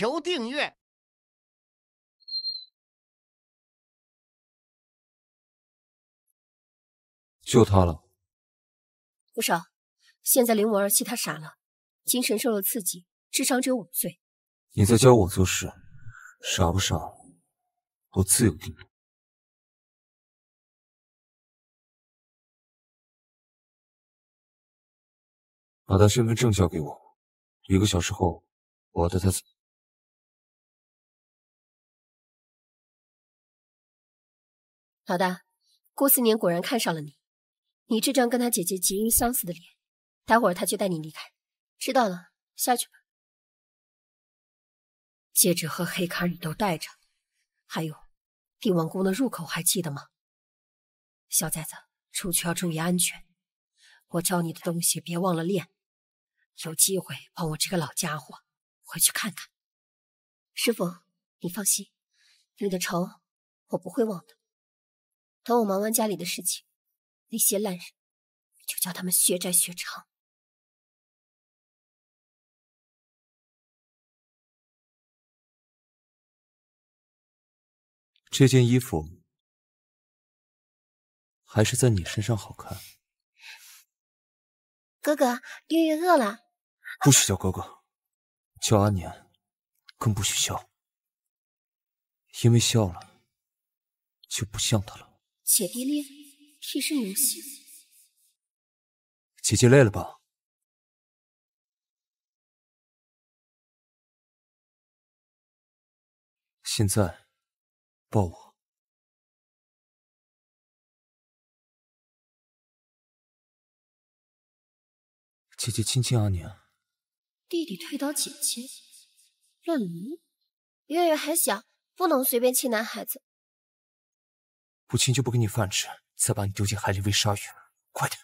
求订阅，就他了。不少，现在林文儿气他傻了，精神受了刺激，智商只有五岁。你在教我做事，傻不傻，我自有定论。把他身份证交给我，一个小时后，我带他走。老大，顾思年果然看上了你。你这张跟他姐姐极为相似的脸，待会儿他就带你离开。知道了，下去吧。戒指和黑卡你都带着，还有帝王宫的入口还记得吗？小崽子，出去要注意安全。我教你的东西别忘了练，有机会帮我这个老家伙回去看看。师傅，你放心，你的仇我不会忘的。等我忙完家里的事情，那些烂人就叫他们血债血偿。这件衣服还是在你身上好看。哥哥，月月饿了。不许叫哥哥，叫阿年，更不许笑，因为笑了就不像他了。姐弟恋，替身游戏。姐姐累了吧？现在抱我。姐姐亲亲啊你。弟弟推倒姐姐，乱伦。月月还小，不能随便亲男孩子。不亲就不给你饭吃，再把你丢进海里喂鲨鱼。快点！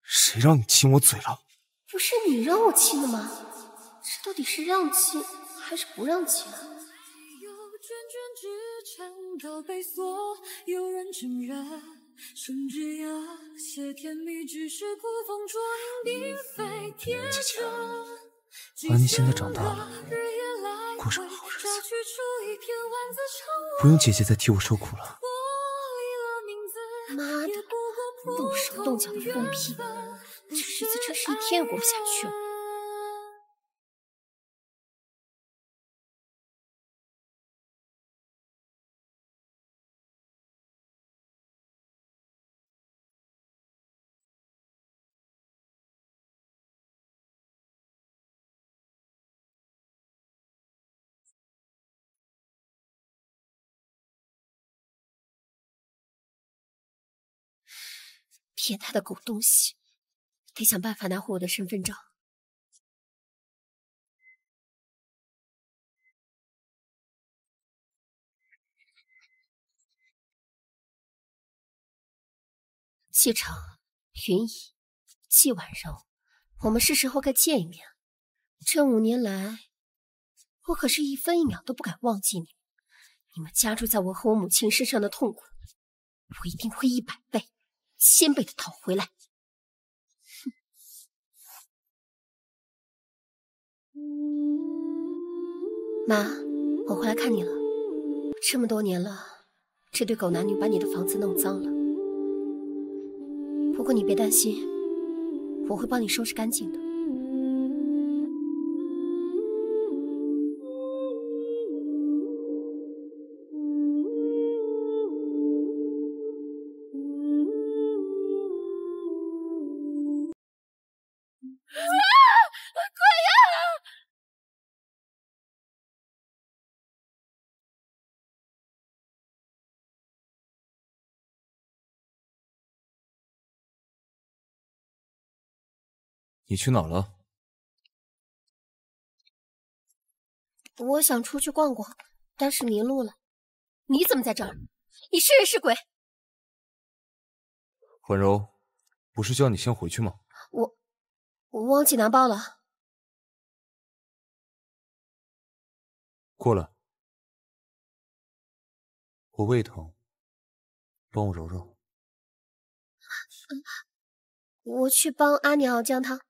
谁让你亲我嘴了？不是你让我亲的吗？这到底是让亲还是不让亲啊？有涓涓之肠都被所有人承认，甚至有些甜蜜只是不防撞。你飞天。而你现在长大了，过上了好日子，不用姐姐再替我受苦了。妈的，动手动脚的疯批，这日子真是一天也过不下去。变态的狗东西，得想办法拿回我的身份证。季承、云姨、季婉柔，我们是时候该见一面了。这五年来，我可是一分一秒都不敢忘记你你们加注在我和我母亲身上的痛苦，我一定会一百倍。先被他讨回来。哼！妈，我回来看你了。这么多年了，这对狗男女把你的房子弄脏了。不过你别担心，我会帮你收拾干净的。你去哪了？我想出去逛逛，但是迷路了。你怎么在这儿？你是人是鬼？婉柔，不是叫你先回去吗？我我忘记拿包了。过来，我胃疼，帮我揉揉。我去帮阿娘熬姜汤。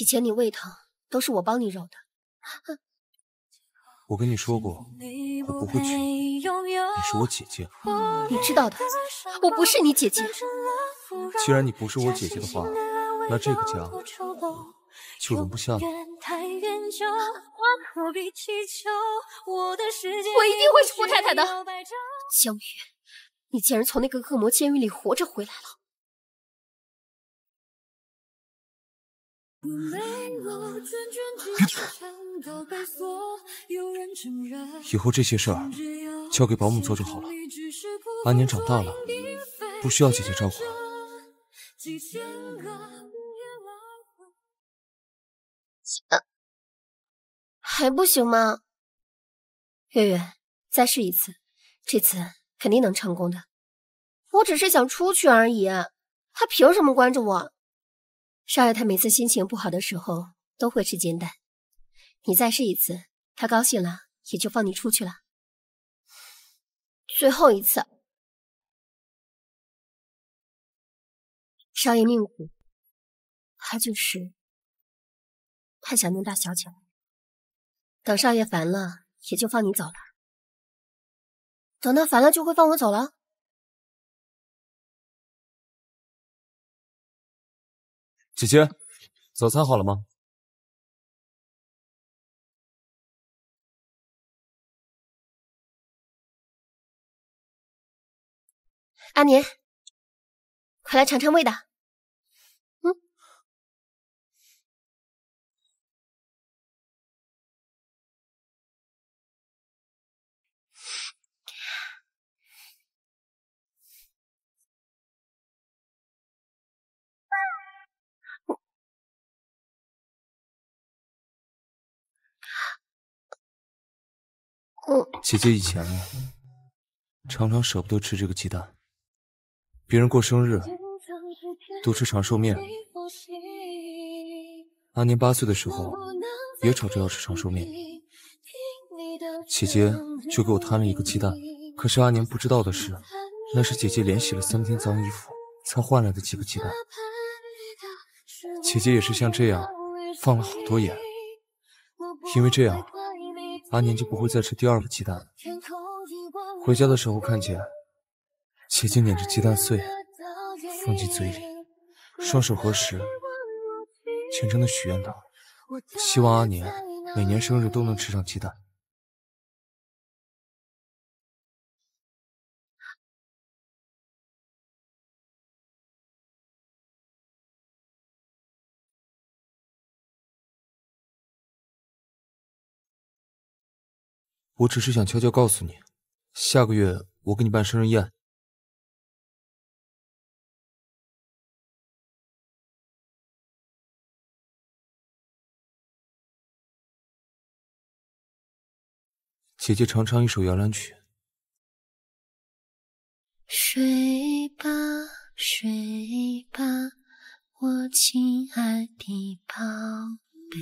以前你胃疼都是我帮你揉的。我跟你说过，我不会娶你。你是我姐姐，你知道的。我不是你姐姐。既然你不是我姐姐的话，那这个家就容不下你。我一定会是郭太太的。江宇，你竟然从那个恶魔监狱里活着回来了！以后这些事儿交给保姆做就好了。阿年长大了，不需要姐姐照顾了。还不行吗？月月，再试一次，这次肯定能成功的。我只是想出去而已，他凭什么关着我？少爷他每次心情不好的时候都会吃煎蛋，你再试一次，他高兴了也就放你出去了。最后一次，少爷命苦，他就是太想念大小姐了。等少爷烦了，也就放你走了。等他烦了就会放我走了？姐姐，早餐好了吗？阿年，快来尝尝味道。姐姐以前啊，常常舍不得吃这个鸡蛋。别人过生日都吃长寿面，阿年八岁的时候也吵着要吃长寿面，姐姐就给我摊了一个鸡蛋。可是阿年不知道的是，那是姐姐连洗了三天脏衣服才换来的几个鸡蛋。姐姐也是像这样放了好多盐，因为这样。阿年就不会再吃第二个鸡蛋了。回家的时候看见姐姐捻着鸡蛋碎，放进嘴里，双手合十，虔诚的许愿道：“希望阿年每年生日都能吃上鸡蛋。”我只是想悄悄告诉你，下个月我给你办生日宴。姐姐，常唱一首摇篮曲。睡吧，睡吧，我亲爱的宝贝。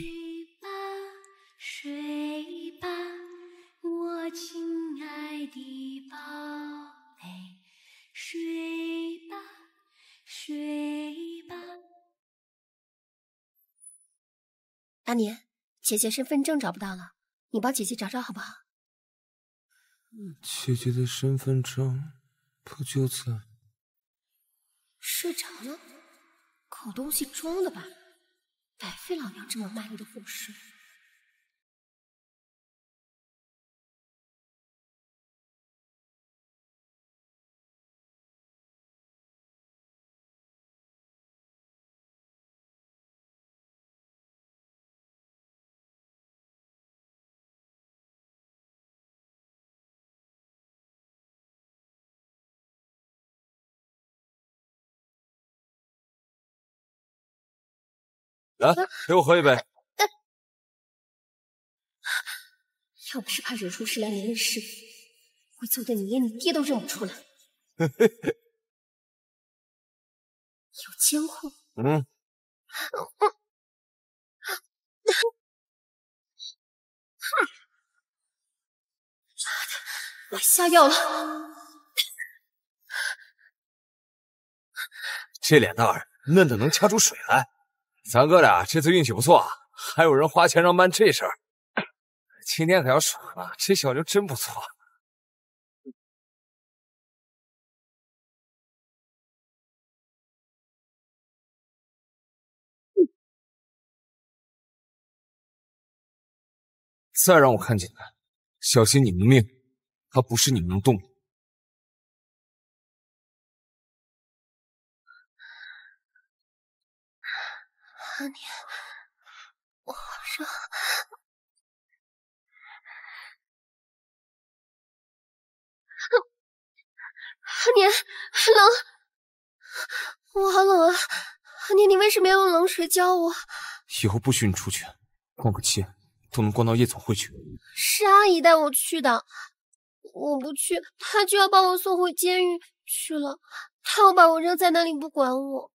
睡吧，睡吧。我亲爱的宝贝，睡吧，睡吧。阿年，姐姐身份证找不到了，你帮姐姐找找好不好？姐姐的身份证不就在？睡着了？狗东西装的吧？白费老娘这么卖力的哄睡。来，陪我喝一杯。要不是怕惹出十来累师傅，我揍得你连你爹都认不出来。有监控。嗯。妈的，我下药了。这脸蛋嫩的能掐出水来。咱哥俩这次运气不错，还有人花钱让办这事儿，今天可要爽了。这小刘真不错，再让我看见他，小心你们的命，他不是你们能动的。阿年，我好热。阿年，冷，我好冷啊！阿年，你为什么要用冷水浇我？以后不许你出去，逛个街都能逛到夜总会去。是阿姨带我去的，我不去，她就要把我送回监狱去了，她要把我扔在那里不管我。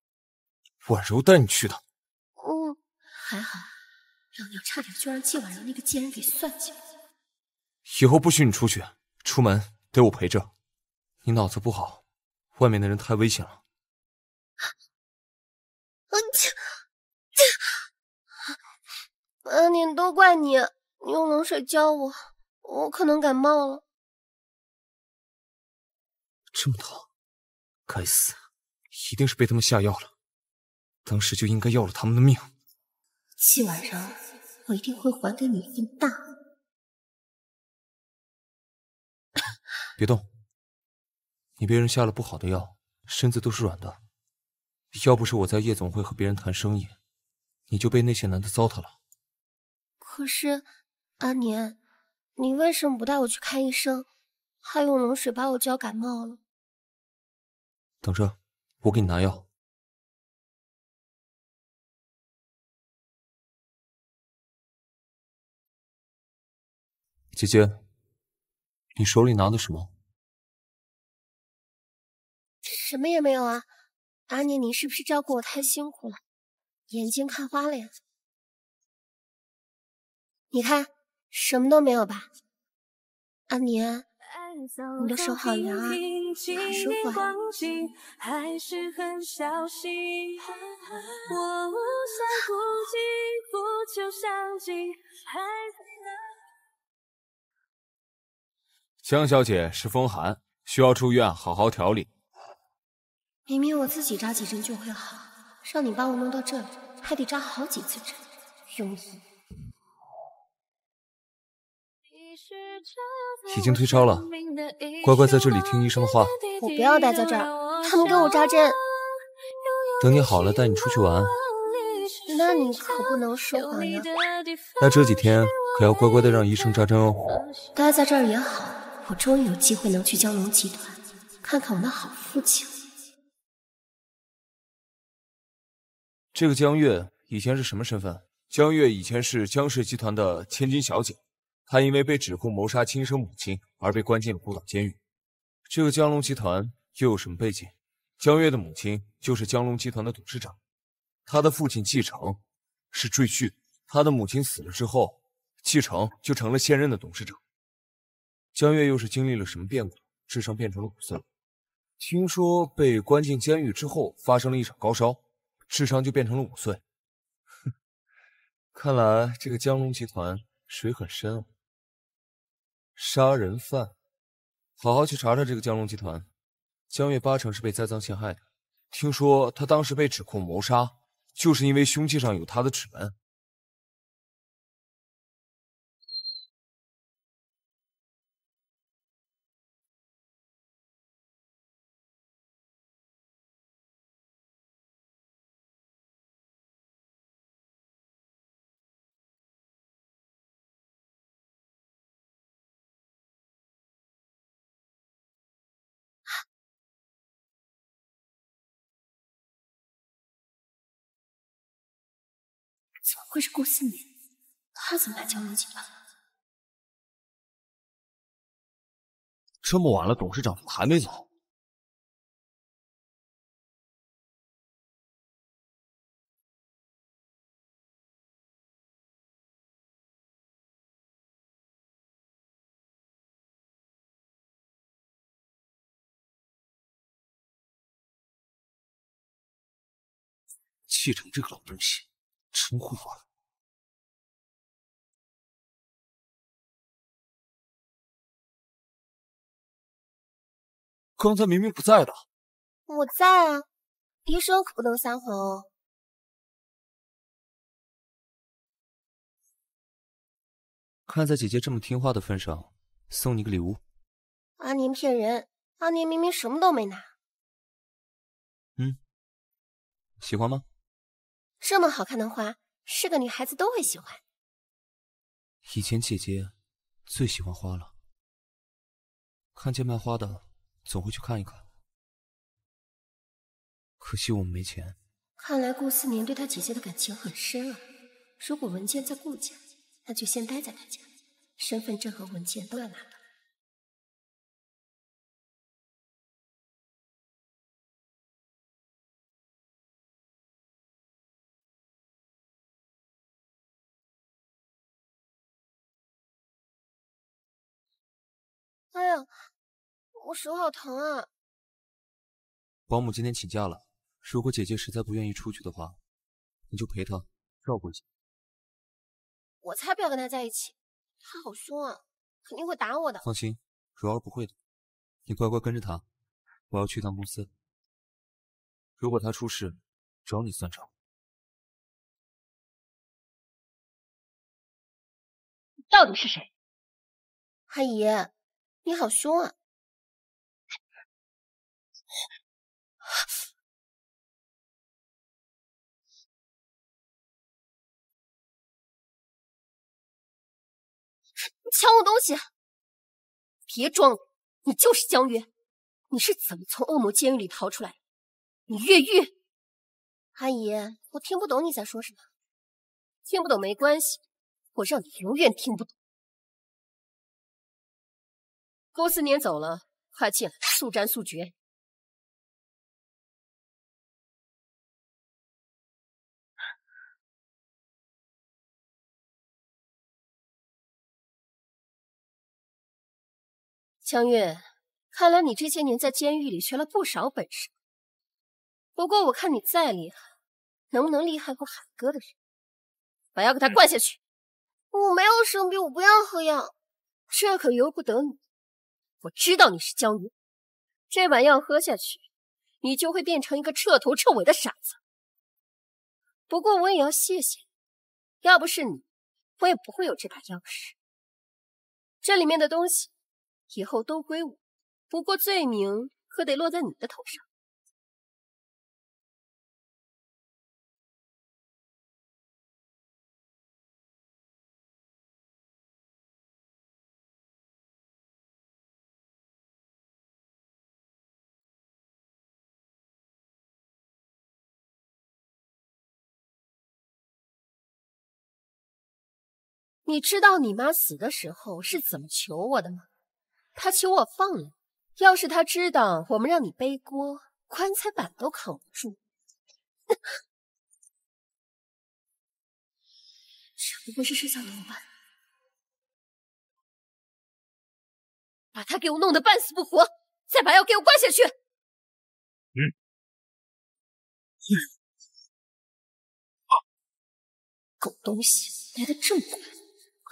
婉柔带你去的。嗯，还好，老娘差点就让季婉柔那个贱人给算计了。以后不许你出去，出门得我陪着。你脑子不好，外面的人太危险了。啊，啊，你都怪你，你用冷水浇我，我可能感冒了。这么疼，该死，一定是被他们下药了。当时就应该要了他们的命。今晚柔，我一定会还给你一份大。别动，你被人下了不好的药，身子都是软的。要不是我在夜总会和别人谈生意，你就被那些男的糟蹋了。可是阿年，你为什么不带我去看医生？还用冷水把我浇感冒了。等着，我给你拿药。姐姐，你手里拿的什么？什么也没有啊！阿念，你是不是照顾我太辛苦了，眼睛看花了呀？你看，什么都没有吧？阿年，你的手好凉啊，好舒服啊！江小姐是风寒，需要住院好好调理。明明我自己扎几针就会好，让你帮我弄到这里，还得扎好几次针。已经退烧了，乖乖在这里听医生的话。我不要待在这儿，他们给我扎针。等你好了，带你出去玩。那你可不能说谎呀。那这几天可要乖乖的让医生扎针哦。待在这儿也好。我终于有机会能去江龙集团看看我的好父亲了。这个江月以前是什么身份？江月以前是江氏集团的千金小姐，她因为被指控谋杀亲生母亲而被关进了孤岛监狱。这个江龙集团又有什么背景？江月的母亲就是江龙集团的董事长，他的父亲继承是赘婿，他的母亲死了之后，继承就成了现任的董事长。江月又是经历了什么变故，智商变成了五岁？听说被关进监狱之后，发生了一场高烧，智商就变成了五岁。哼，看来这个江龙集团水很深啊。杀人犯，好好去查查这个江龙集团。江月八成是被栽赃陷害的。听说他当时被指控谋杀，就是因为凶器上有他的指纹。怎么会是顾思年？他怎么来江流锦了？这么晚了，董事长怎么还没走？季承这个老东西！真护法，刚才明明不在的。我在啊，医生可不能撒谎哦。看在姐姐这么听话的份上，送你个礼物。阿年骗人，阿年明明什么都没拿。嗯，喜欢吗？这么好看的花，是个女孩子都会喜欢。以前姐姐最喜欢花了，看见卖花的总会去看一看。可惜我们没钱。看来顾思宁对他姐姐的感情很深啊。如果文件在顾家，那就先待在他家，身份证和文件都要拿到。哎呀，我手好疼啊！保姆今天请假了，如果姐姐实在不愿意出去的话，你就陪她照顾一下。我才不要跟他在一起，他好凶啊，肯定会打我的。放心，柔儿不会的，你乖乖跟着他。我要去一趟公司，如果他出事，找你算账。到底是谁？阿姨。你好凶啊！你抢我东西！别装了，你就是江月，你是怎么从恶魔监狱里逃出来的？你越狱？阿姨，我听不懂你在说什么。听不懂没关系，我让你永远听不懂。郭思年走了，快进来，速战速决。江月，看来你这些年在监狱里学了不少本事。不过我看你再厉害，能不能厉害过海哥的人？把药给他灌下去。我没有生病，我不要喝药。这可由不得你。我知道你是江瑜，这碗药喝下去，你就会变成一个彻头彻尾的傻子。不过我也要谢谢你，要不是你，我也不会有这把钥匙。这里面的东西以后都归我，不过罪名可得落在你的头上。你知道你妈死的时候是怎么求我的吗？她求我放了，要是她知道我们让你背锅，棺材板都扛不住。这 不会是摄像头吧？把他给我弄得半死不活，再把药给我灌下去。嗯。啊！狗东西来的这么快。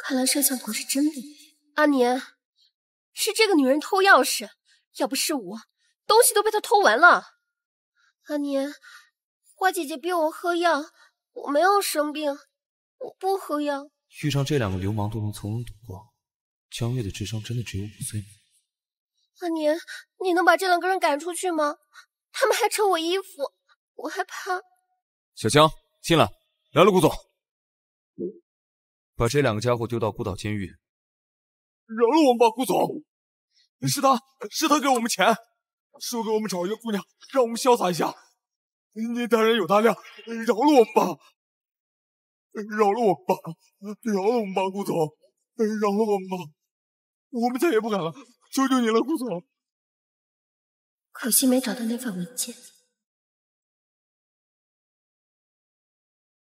看来摄像头是真的。阿年，是这个女人偷钥匙，要不是我，东西都被她偷完了。阿年，花姐姐逼我喝药，我没有生病，我不喝药。遇上这两个流氓都能从容躲过，江月的智商真的只有五岁吗？阿年，你能把这两个人赶出去吗？他们还扯我衣服，我害怕。小江，进来，来了，顾总。把这两个家伙丢到孤岛监狱，饶了我们吧，顾总！是他是他给我们钱，说给我们找一个姑娘，让我们潇洒一下。您大人有大量，饶了我们吧，饶了我们吧，饶了我们吧，顾总，饶了我们吧！我们再也不敢了，求求你了，顾总。可惜没找到那份文件，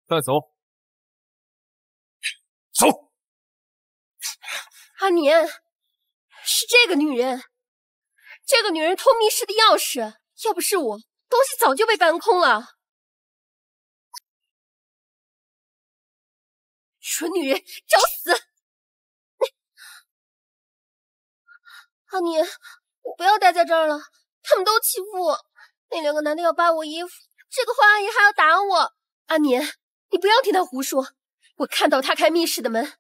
带走。走，阿年，是这个女人，这个女人偷密室的钥匙，要不是我，东西早就被搬空了。蠢女人，找死！你，阿年，我不要待在这儿了，他们都欺负我，那两个男的要扒我衣服，这个坏阿姨还要打我。阿年，你不要听她胡说。我看到他开密室的门，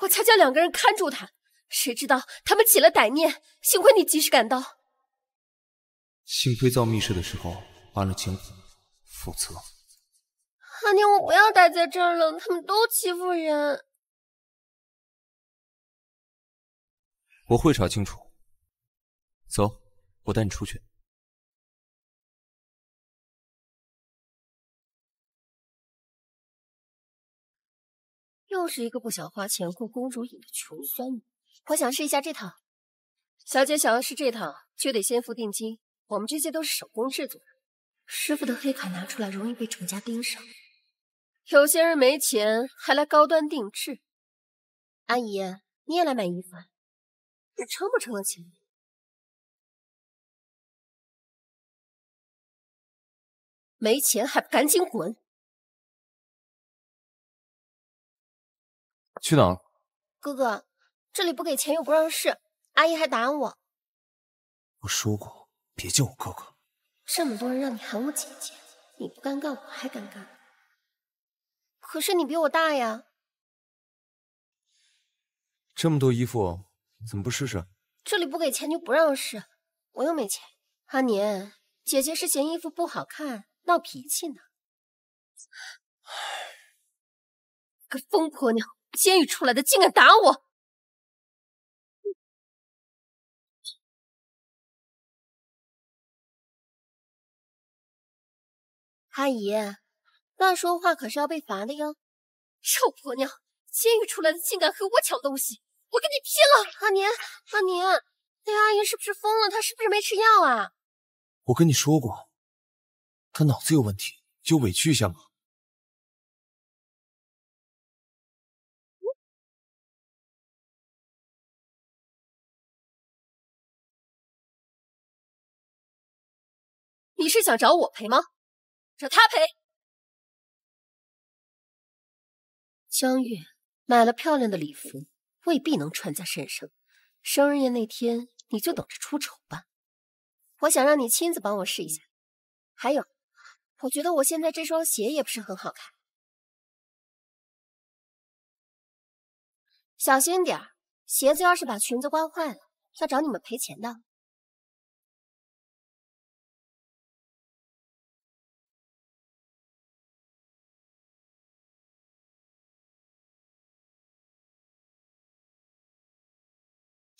我才将两个人看住他。谁知道他们起了歹念，幸亏你及时赶到。幸亏造密室的时候安了监控，否则。阿宁，我不要待在这儿了，他们都欺负人。我会查清楚。走，我带你出去。又是一个不想花钱过公主瘾的穷酸女。我想试一下这套，小姐想要试这套，就得先付定金。我们这些都是手工制作的，师傅的黑卡拿出来容易被仇家盯上。有些人没钱还来高端定制。阿姨，你也来买衣服啊？你撑不撑得起？没钱还不赶紧滚！去哪？哥哥，这里不给钱又不让试，阿姨还打我。我说过，别叫我哥哥。这么多人让你喊我姐姐，你不尴尬我还尴尬可是你比我大呀。这么多衣服，怎么不试试？这里不给钱就不让试，我又没钱。阿年，姐姐是嫌衣服不好看，闹脾气呢。个疯婆娘！监狱出来的竟敢打我！阿姨，乱说话可是要被罚的哟！臭婆娘，监狱出来的竟敢和我抢东西，我跟你拼了！阿年，阿年，那阿姨是不是疯了？她是不是没吃药啊？我跟你说过，她脑子有问题，就委屈一下嘛。你是想找我赔吗？找他赔。江月买了漂亮的礼服，未必能穿在身上。生日宴那天，你就等着出丑吧。我想让你亲自帮我试一下。还有，我觉得我现在这双鞋也不是很好看。小心点鞋子要是把裙子刮坏了，要找你们赔钱的。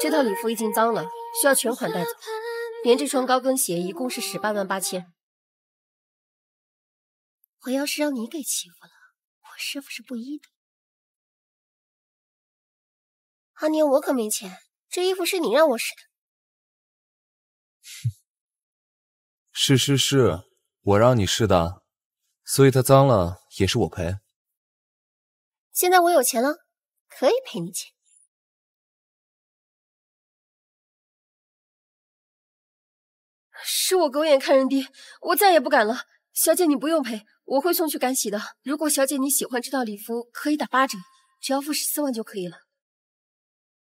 这套礼服已经脏了，需要全款带走。连这双高跟鞋一共是十八万八千。我要是让你给欺负了，我师傅是不依的。阿年，我可没钱，这衣服是你让我试的。是是是，我让你试的，所以它脏了也是我赔。现在我有钱了。可以赔你钱，是我狗眼看人低，我再也不敢了。小姐，你不用赔，我会送去干洗的。如果小姐你喜欢这套礼服，可以打八折，只要付十四万就可以了。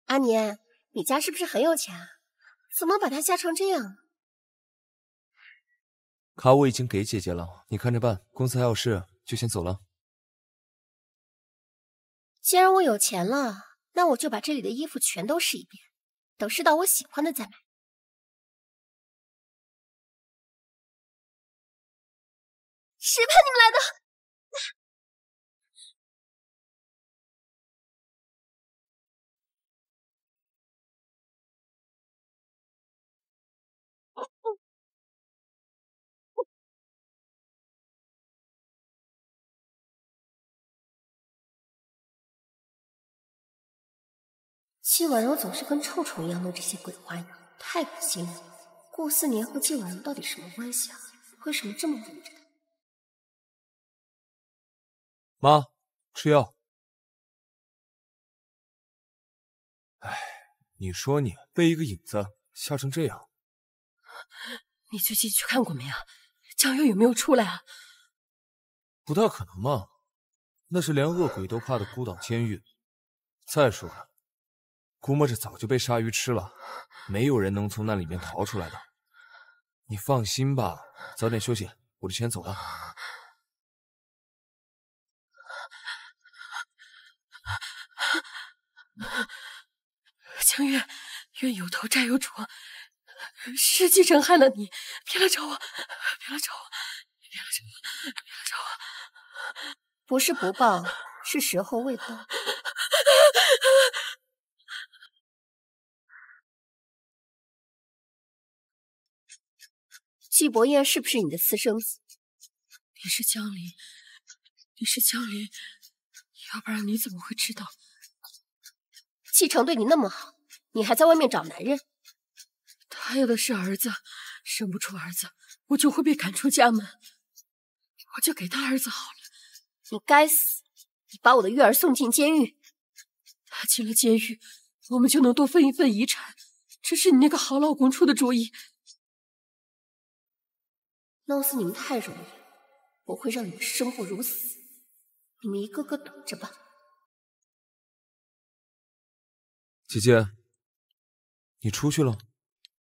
阿年，你家是不是很有钱啊？怎么把他吓成这样？卡我已经给姐姐了，你看着办。公司还有事，就先走了。既然我有钱了，那我就把这里的衣服全都试一遍，等试到我喜欢的再买。谁派你们来的？季婉柔总是跟臭虫一样弄这些鬼花样，太恶心了。顾四年和季婉柔到底什么关系啊？为什么这么护着她？妈，吃药。哎，你说你被一个影子吓成这样，你最近去看过没啊？江月有没有出来啊？不大可能嘛，那是连恶鬼都怕的孤岛监狱。再说了。估摸着早就被鲨鱼吃了，没有人能从那里面逃出来的。你放心吧，早点休息，我就先走了。江 月，冤有头债有主，是继承害了你，别来找我，别来找我，别来找我，别来找我。不是不报，是时候未到。季伯彦是不是你的私生子？你是江林，你是江林，要不然你怎么会知道？季城对你那么好，你还在外面找男人？他要的是儿子，生不出儿子，我就会被赶出家门。我就给他儿子好了。你该死！你把我的玉儿送进监狱，他进了监狱，我们就能多分一份遗产。这是你那个好老公出的主意。弄死你们太容易，我会让你们生不如死，你们一个个等着吧。姐姐，你出去了？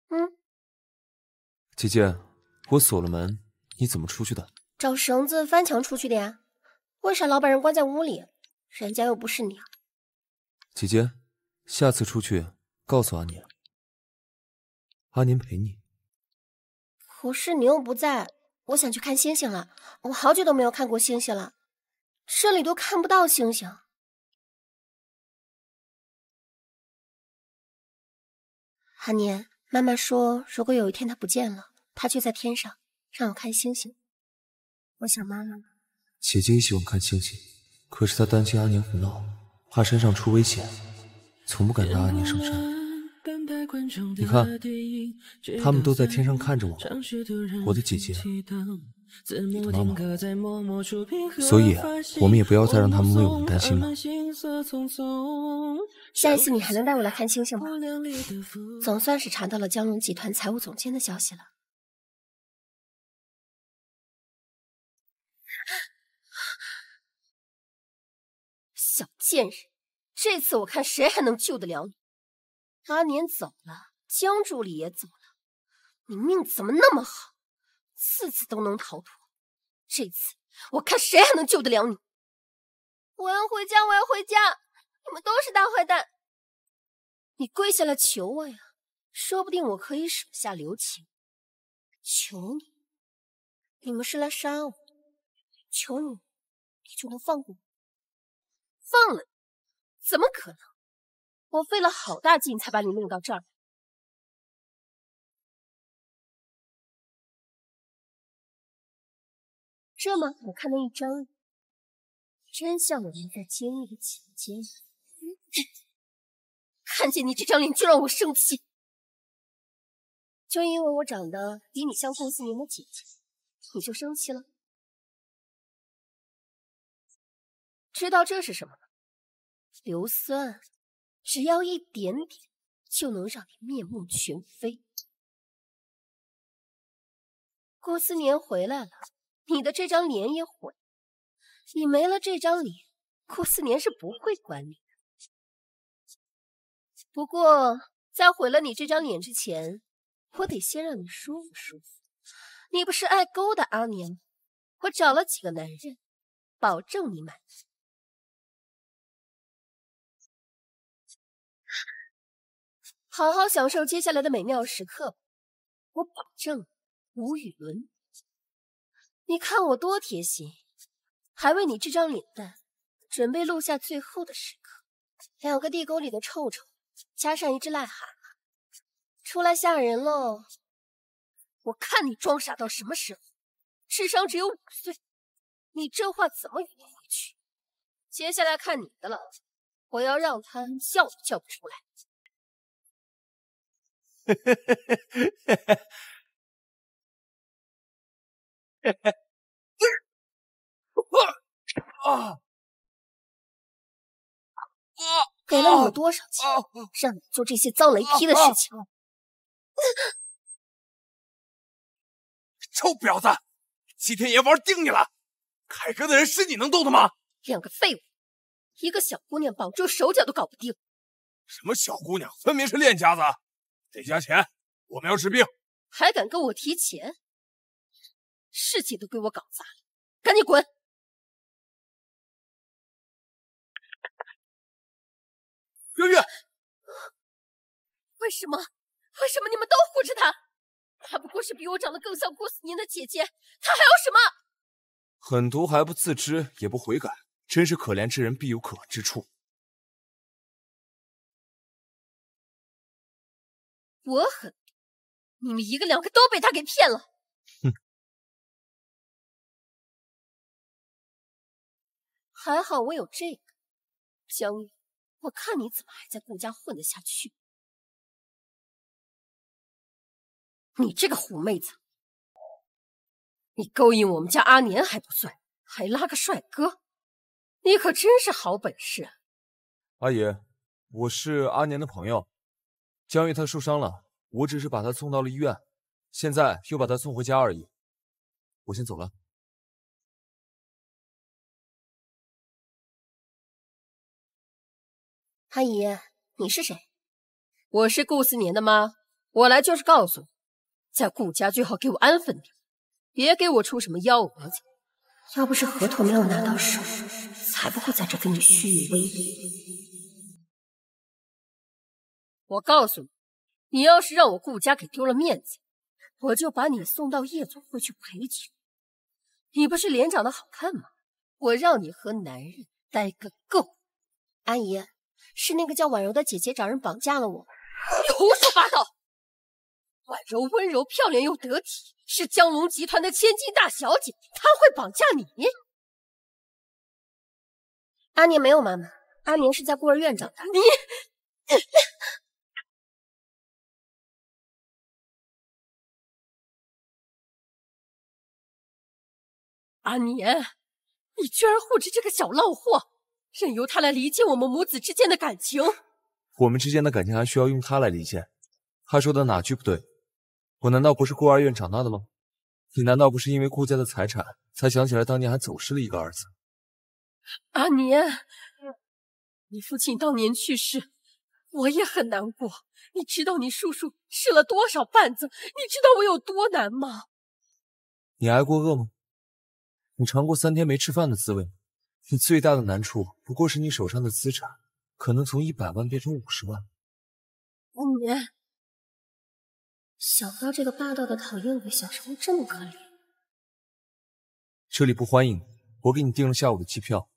嗯。姐姐，我锁了门，你怎么出去的？找绳子翻墙出去的呀。为啥老把人关在屋里？人家又不是你。姐姐，下次出去告诉阿年，阿年陪你。不是你又不在，我想去看星星了。我好久都没有看过星星了，这里都看不到星星。阿年，妈妈说，如果有一天它不见了，它就在天上，让我看星星。我想妈妈了。姐姐也喜欢看星星，可是她担心阿年很闹，怕山上出危险，从不敢让阿年上山。你看，他们都在天上看着我我的姐姐，你的妈妈，所以我们也不要再让他们为我们担心了。下一次你还能带我来看星星吗？总算是查到了江龙集团财务总监的消息了。小贱人，这次我看谁还能救得了你！阿年走了，江助理也走了，你命怎么那么好，次次都能逃脱，这次我看谁还能救得了你！我要回家，我要回家！你们都是大坏蛋！你跪下来求我呀，说不定我可以手下留情。求你，你们是来杀我，求你，你就能放过我？放了你？怎么可能？我费了好大劲才把你弄到这儿，这么好看的一张脸，真像我们在监狱的姐姐。看见你这张脸就让我生气，就因为我长得比你像顾思明的姐姐，你就生气了？知道这是什么吗？硫酸。只要一点点，就能让你面目全非。顾思年回来了，你的这张脸也毁。你没了这张脸，顾思年是不会管你的。不过，在毁了你这张脸之前，我得先让你舒服舒服。你不是爱勾搭阿年吗？我找了几个男人，保证你满意。好好享受接下来的美妙时刻吧，我保证无与伦比。你看我多贴心，还为你这张脸蛋准备录下最后的时刻。两个地沟里的臭臭，加上一只癞蛤蟆，出来吓人喽！我看你装傻到什么时候，智商只有五岁，你这话怎么圆回去？接下来看你的了，我要让他笑都笑不出来。哈哈哈哈哈！哈啊啊！给了你们多少钱，让你做这些遭雷劈的事情？臭婊子，齐天爷玩定你了！凯哥的人是你能动的吗？两个废物，一个小姑娘绑住手脚都搞不定。什么小姑娘？分明是练家子。得加钱，我们要治病。还敢跟我提钱？事情都给我搞砸了，赶紧滚！月月，为什么？为什么你们都护着她？她不过是比我长得更像郭思宁的姐姐，她还要什么？狠毒还不自知，也不悔改，真是可怜之人必有可恨之处。我狠，你们一个两个都被他给骗了。哼，还好我有这个江宇，我看你怎么还在顾家混得下去。你这个虎妹子，你勾引我们家阿年还不算，还拉个帅哥，你可真是好本事啊！阿姨，我是阿年的朋友。江月他受伤了，我只是把他送到了医院，现在又把他送回家而已。我先走了。阿姨，你是谁？我是顾思年的妈，我来就是告诉你，在顾家最好给我安分点，别给我出什么幺蛾子。要不是合同没有拿到手，才不会在这跟你虚与委蛇。我告诉你，你要是让我顾家给丢了面子，我就把你送到夜总会去陪酒。你不是脸长得好看吗？我让你和男人待个够。阿姨，是那个叫婉柔的姐姐找人绑架了我。你胡说八道！婉柔温柔漂亮又得体，是江龙集团的千金大小姐，她会绑架你？阿宁没有妈妈，阿宁是在孤儿院长大的。你。阿年，你居然护着这个小浪货，任由他来离间我们母子之间的感情。我们之间的感情还需要用他来离间？他说的哪句不对？我难道不是孤儿院长大的吗？你难道不是因为顾家的财产，才想起来当年还走失了一个儿子？阿年，你父亲当年去世，我也很难过。你知道你叔叔吃了多少绊子？你知道我有多难吗？你挨过饿吗？你尝过三天没吃饭的滋味吗？你最大的难处不过是你手上的资产可能从一百万变成五十万。不眠，想不到这个霸道的讨厌鬼小时候这么可怜。这里不欢迎你，我给你订了下午的机票。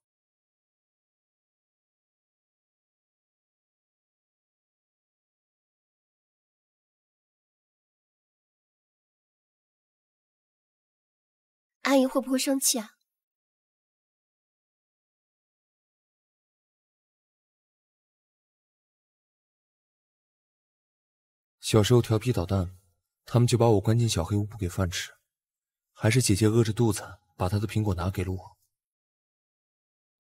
阿姨会不会生气啊？小时候调皮捣蛋，他们就把我关进小黑屋，不给饭吃。还是姐姐饿着肚子，把她的苹果拿给了我。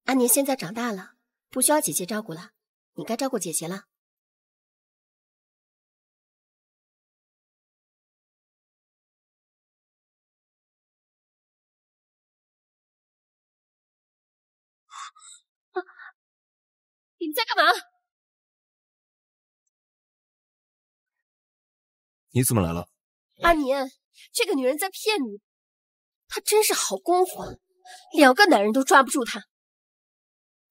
安宁现在长大了，不需要姐姐照顾了，你该照顾姐姐了。你们在干嘛？你怎么来了？阿年，这个女人在骗你，她真是好功夫，两个男人都抓不住她。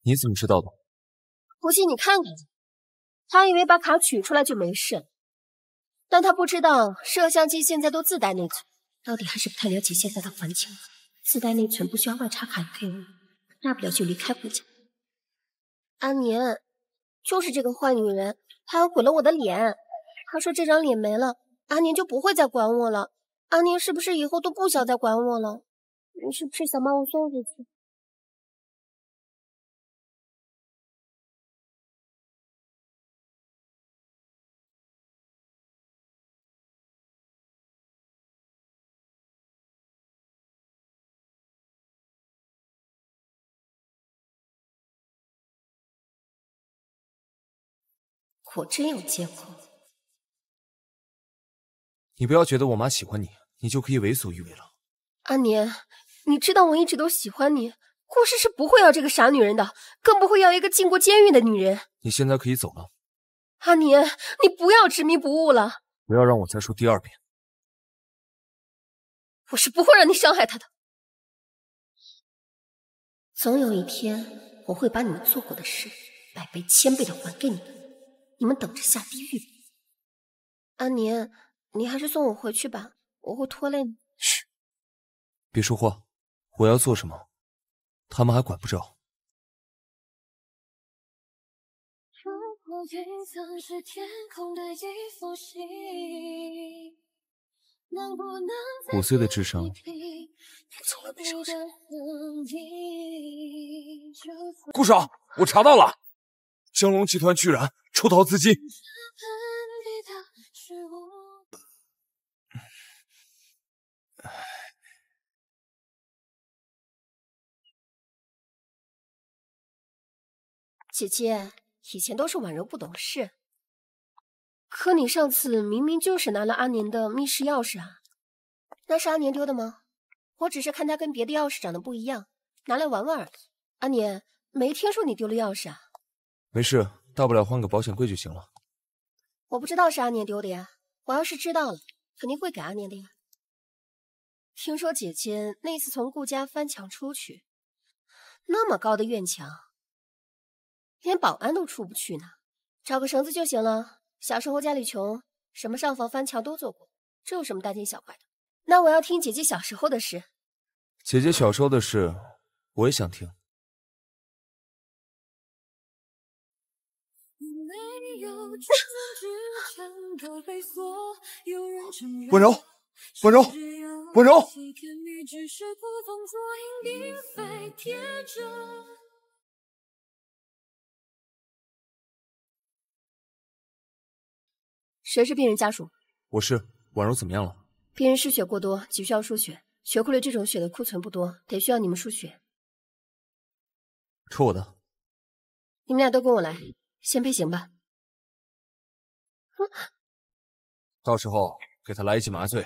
你怎么知道的？不信，你看看，她以为把卡取出来就没事了，但她不知道摄像机现在都自带内存。到底还是不太了解现在的环境。自带内存不需要外插卡可以用，大不了就离开顾家。阿宁，就是这个坏女人，她要毁了我的脸。她说这张脸没了，阿宁就不会再管我了。阿宁是不是以后都不想再管我了？你是不是想把我送回去？果真有借口。你不要觉得我妈喜欢你，你就可以为所欲为了。阿年，你知道我一直都喜欢你，顾氏是不会要这个傻女人的，更不会要一个进过监狱的女人。你现在可以走了。阿年，你不要执迷不悟了。不要让我再说第二遍。我是不会让你伤害他的。总有一天，我会把你们做过的事百倍千倍的还给你们。你们等着下地狱！安宁，你还是送我回去吧，我会拖累你。嘘，别说话，我要做什么，他们还管不着。如果云层是五岁的智商，从来没想过。顾少，我查到了。江龙集团居然抽逃资金！姐姐以前都是婉柔不懂事，可你上次明明就是拿了阿年的密室钥匙啊？那是阿年丢的吗？我只是看他跟别的钥匙长得不一样，拿来玩玩而已。阿年，没听说你丢了钥匙啊？没事，大不了换个保险柜就行了。我不知道是阿念丢的呀，我要是知道了，肯定会给阿念的呀。听说姐姐那次从顾家翻墙出去，那么高的院墙，连保安都出不去呢，找个绳子就行了。小时候家里穷，什么上房翻墙都做过，这有什么大惊小怪的？那我要听姐姐小时候的事。姐姐小时候的事，我也想听。温柔，温柔，温柔。谁是病人家属？我是。婉柔怎么样了？病人失血过多，急需要输血。血库里这种血的库存不多，得需要你们输血。抽我的。你们俩都跟我来，先配型吧。到时候给他来一剂麻醉，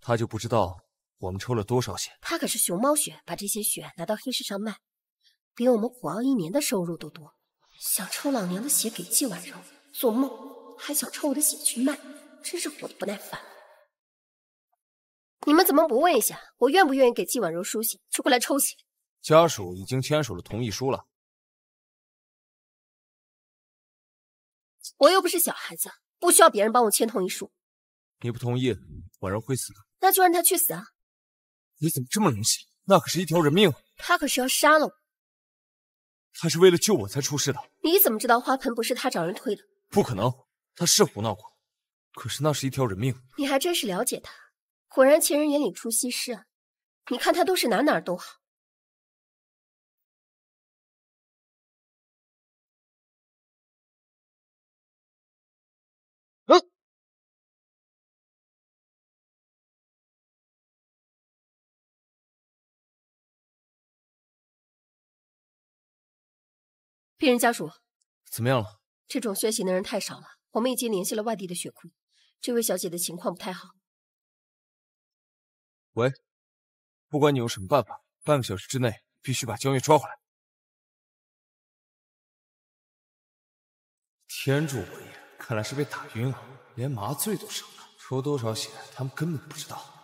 他就不知道我们抽了多少血。他可是熊猫血，把这些血拿到黑市上卖，比我们虎熬一年的收入都多。想抽老娘的血给季婉柔，做梦！还想抽我的血去卖，真是活的不耐烦了。你们怎么不问一下我愿不愿意给季婉柔输血，就过来抽血？家属已经签署了同意书了，我又不是小孩子。不需要别人帮我签同意书，你不同意，婉柔会死的。那就让他去死啊！你怎么这么冷血？那可是一条人命！他可是要杀了我，他是为了救我才出事的。你怎么知道花盆不是他找人推的？不可能，他是胡闹过，可是那是一条人命。你还真是了解他，果然情人眼里出西施啊！你看他都是哪哪都好。病人家属，怎么样了？这种血型的人太少了，我们已经联系了外地的血库。这位小姐的情况不太好。喂，不管你用什么办法，半个小时之内必须把江月抓回来。天助我也，看来是被打晕了，连麻醉都省了。抽多少血，他们根本不知道。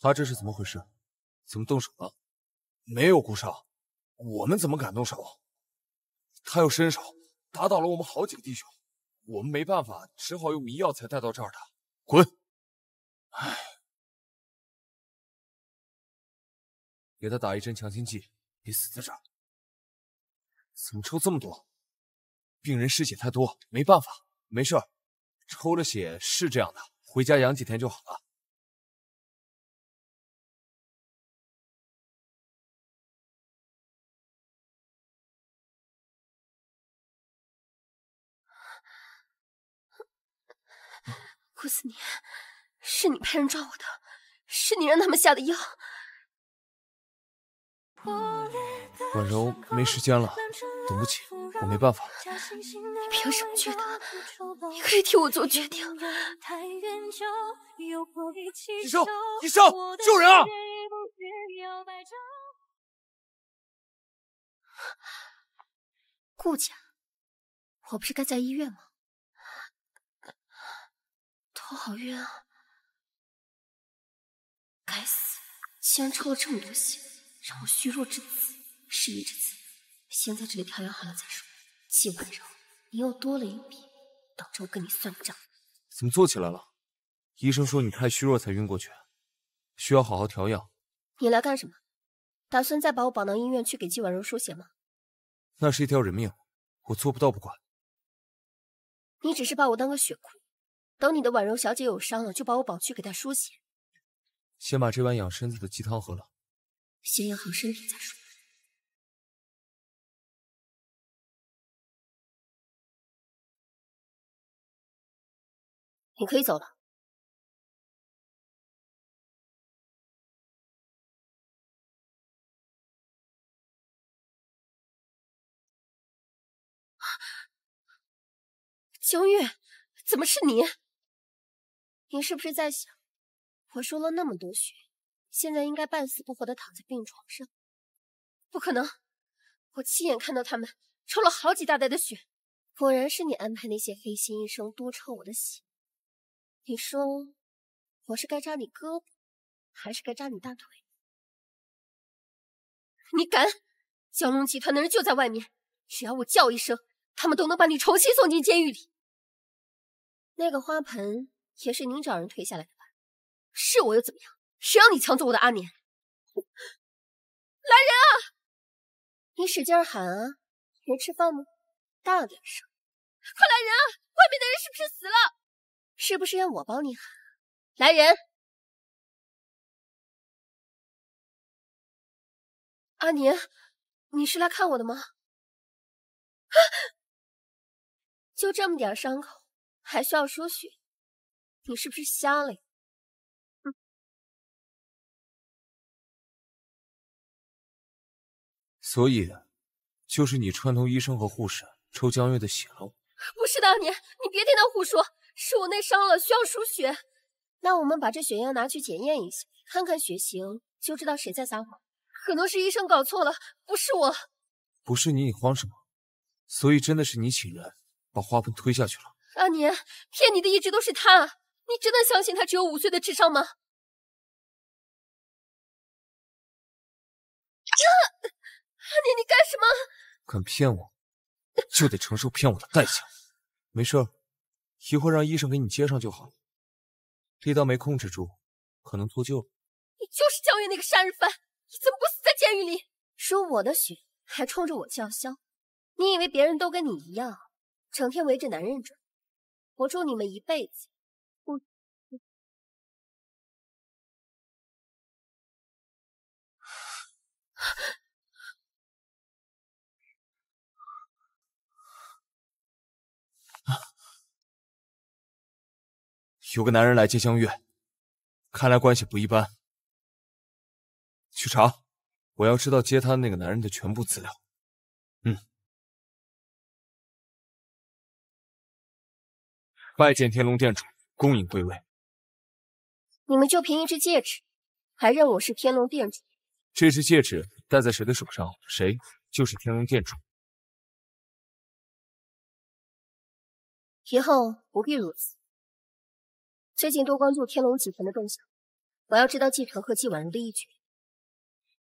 他这是怎么回事？怎么动手了？没有顾少，我们怎么敢动手？他又伸手，打倒了我们好几个弟兄，我们没办法，只好用迷药才带到这儿的。滚！哎，给他打一针强心剂，别死在这。怎么抽这么多？病人失血太多，没办法。没事，抽了血是这样的，回家养几天就好了。顾思年，是你派人抓我的，是你让他们下的药。婉柔没时间了，等不起，我没办法。你凭什么觉得你可以替我做决定？医生，医生，救人啊！顾家，我不是该在医院吗？我好晕啊！该死，竟然抽了这么多血，让我虚弱至此。事已至此，先在这里调养好了再说。季婉柔，你又多了一笔，等着我跟你算账。怎么坐起来了？医生说你太虚弱才晕过去，需要好好调养。你来干什么？打算再把我绑到医院去给季婉柔输血吗？那是一条人命，我做不到，不管。你只是把我当个血库。等你的婉柔小姐有伤了，就把我绑去给她输血。先把这碗养身子的鸡汤喝了，先养好身体再说。你可以走了。江月，怎么是你？你是不是在想，我输了那么多血，现在应该半死不活的躺在病床上？不可能，我亲眼看到他们抽了好几大袋的血，果然是你安排那些黑心医生多抽我的血。你说，我是该扎你胳膊，还是该扎你大腿？你敢？蛟龙集团的人就在外面，只要我叫一声，他们都能把你重新送进监狱里。那个花盆。也是您找人推下来的吧？是我又怎么样？谁让你抢走我的阿年？来人啊！你使劲喊啊！没吃饭吗？大点声！快来人啊！外面的人是不是死了？是不是要我帮你喊？来人！阿年，你是来看我的吗？就这么点伤口，还需要输血？你是不是瞎了？所以就是你串通医生和护士抽江月的血喽？不是阿年，你别听他胡说，是我内伤了，需要输血。那我们把这血样拿去检验一下，看看血型，就知道谁在撒谎。可能是医生搞错了，不是我，不是你，你慌什么？所以真的是你请人把花盆推下去了。阿年，骗你的一直都是他。你真的相信他只有五岁的智商吗？啊！阿念，你干什么？敢骗我，就得承受骗我的代价。没事，一会儿让医生给你接上就好。力道没控制住，可能脱臼了。你就是江月那个杀人犯，你怎么不死在监狱里？输我的血，还冲着我叫嚣。你以为别人都跟你一样，整天围着男人转？我祝你们一辈子！有个男人来接江月，看来关系不一般。去查，我要知道接他那个男人的全部资料。嗯。拜见天龙殿主，恭迎归位。你们就凭一只戒指，还认我是天龙殿主？这只戒指戴在谁的手上，谁就是天龙殿主。以后不必如此，最近多关注天龙集团的动向，我要知道季承和季婉柔的一举。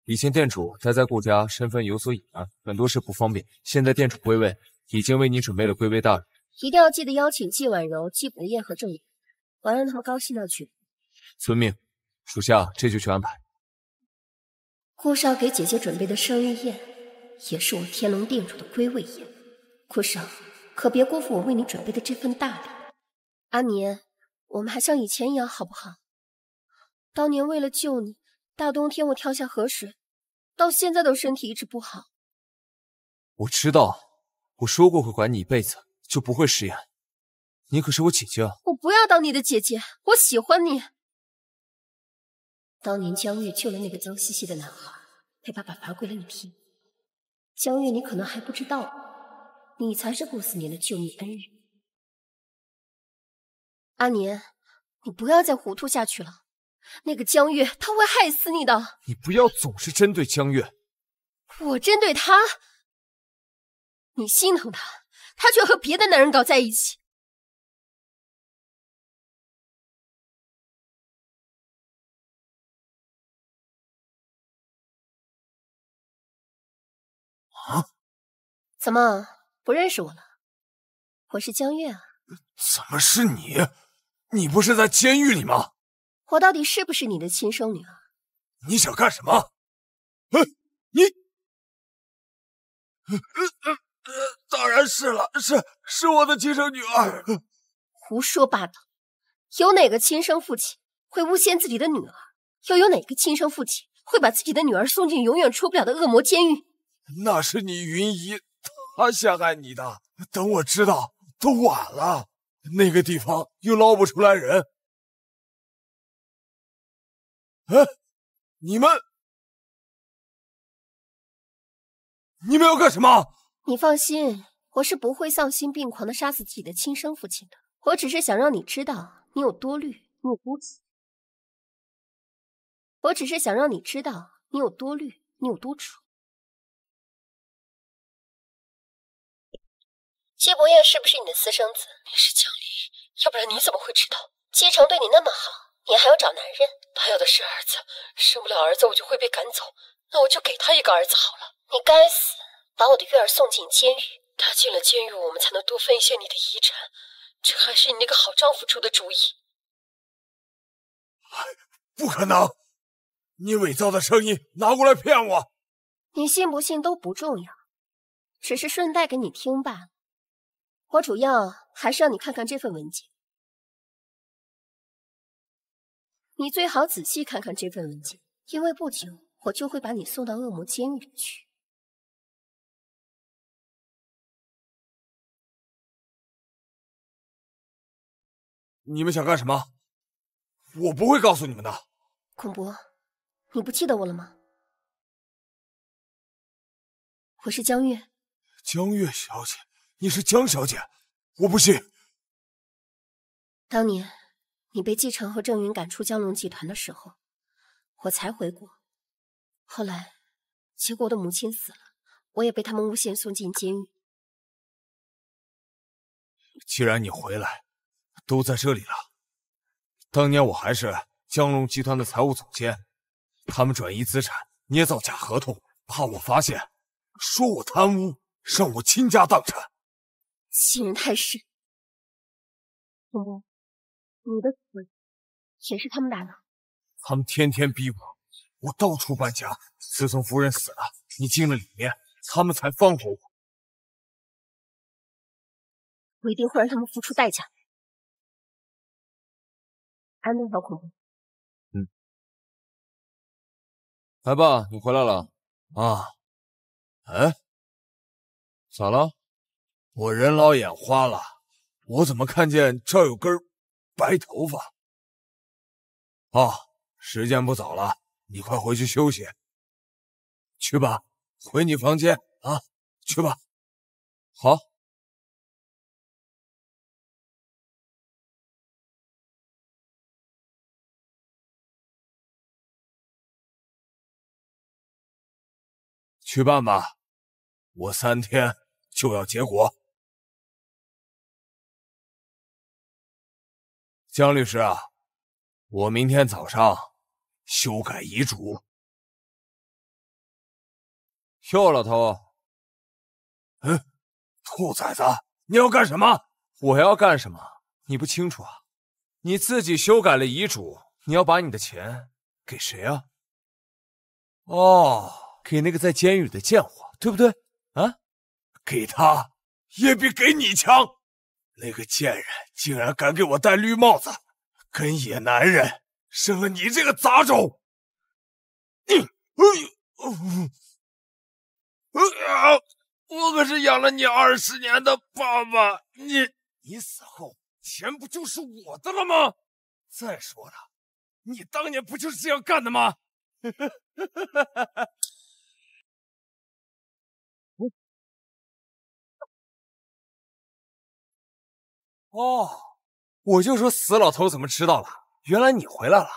以前店主待在顾家，身份有所隐瞒，很多事不方便。现在店主归位，已经为你准备了归位大礼。一定要记得邀请季婉柔、季伯晏和郑姨，我要让他们高兴到去。遵命，属下这就去安排。顾少给姐姐准备的生日宴，也是我天龙殿主的归位宴。顾少，可别辜负我为你准备的这份大礼。阿年，我们还像以前一样好不好？当年为了救你，大冬天我跳下河水，到现在都身体一直不好。我知道，我说过会管你一辈子，就不会食言。你可是我姐姐啊！我不要当你的姐姐，我喜欢你。当年江月救了那个脏兮兮的男孩，被爸爸罚跪了一天。江月，你可能还不知道，你才是顾思年的救命恩人。阿年，你不要再糊涂下去了，那个江月他会害死你的。你不要总是针对江月，我针对他，你心疼他，他却和别的男人搞在一起。啊！怎么不认识我了？我是江月啊！怎么是你？你不是在监狱里吗？我到底是不是你的亲生女儿？你想干什么？啊！你……呃呃呃，当然是了，是是我的亲生女儿。胡说八道！有哪个亲生父亲会诬陷自己的女儿？又有哪个亲生父亲会把自己的女儿送进永远出不了的恶魔监狱？那是你云姨，她陷害你的。等我知道，都晚了。那个地方又捞不出来人。哎，你们，你们要干什么？你放心，我是不会丧心病狂的杀死自己的亲生父亲的。我只是想让你知道，你有多虑，你有多蠢。我只是想让你知道，你有多虑，你有多蠢。姬博彦是不是你的私生子？你是江离，要不然你怎么会知道？姬承对你那么好，你还要找男人？他要的是儿子，生不了儿子，我就会被赶走。那我就给他一个儿子好了。你该死，把我的月儿送进监狱。他进了监狱，我们才能多分一些你的遗产。这还是你那个好丈夫出的主意。不可能，你伪造的声音拿过来骗我？你信不信都不重要，只是顺带给你听罢了。我主要还是让你看看这份文件，你最好仔细看看这份文件，因为不久我就会把你送到恶魔监狱里去。你们想干什么？我不会告诉你们的。孔博，你不记得我了吗？我是江月。江月小姐。你是江小姐，我不信。当年你被季承和郑云赶出江龙集团的时候，我才回国。后来，齐国的母亲死了，我也被他们诬陷送进监狱。既然你回来，都在这里了。当年我还是江龙集团的财务总监，他们转移资产、捏造假合同，怕我发现，说我贪污，让我倾家荡产。欺人太甚，你的腿也是他们打的。他们天天逼我，我到处搬家。自从夫人死了，你进了里面，他们才放过我。我一定会让他们付出代价。安顿好口红？嗯。来吧，你回来了。啊。哎。咋了？我人老眼花了，我怎么看见这有根白头发？哦，时间不早了，你快回去休息去吧，回你房间啊，去吧。好，去办吧，我三天就要结果。江律师啊，我明天早上修改遗嘱。哟，老头，嗯，兔崽子，你要干什么？我要干什么？你不清楚啊？你自己修改了遗嘱，你要把你的钱给谁啊？哦，给那个在监狱的贱货，对不对？啊，给他也比给你强。那个贱人竟然敢给我戴绿帽子，跟野男人生了你这个杂种！你，哎呦，啊！我可是养了你二十年的爸爸，你你死后钱不就是我的了吗？再说了，你当年不就是这样干的吗？哦，我就说死老头怎么知道了？原来你回来了，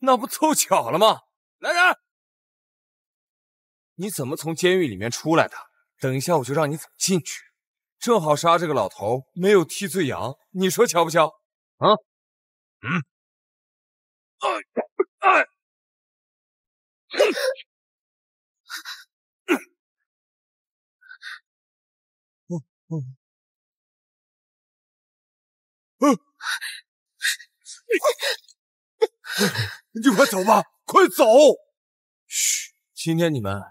那不凑巧了吗？来人，你怎么从监狱里面出来的？等一下我就让你怎么进去。正好杀这个老头没有替罪羊，你说巧不巧？啊？嗯。哎哎。嗯嗯。你，你快走吧，快走！嘘，今天你们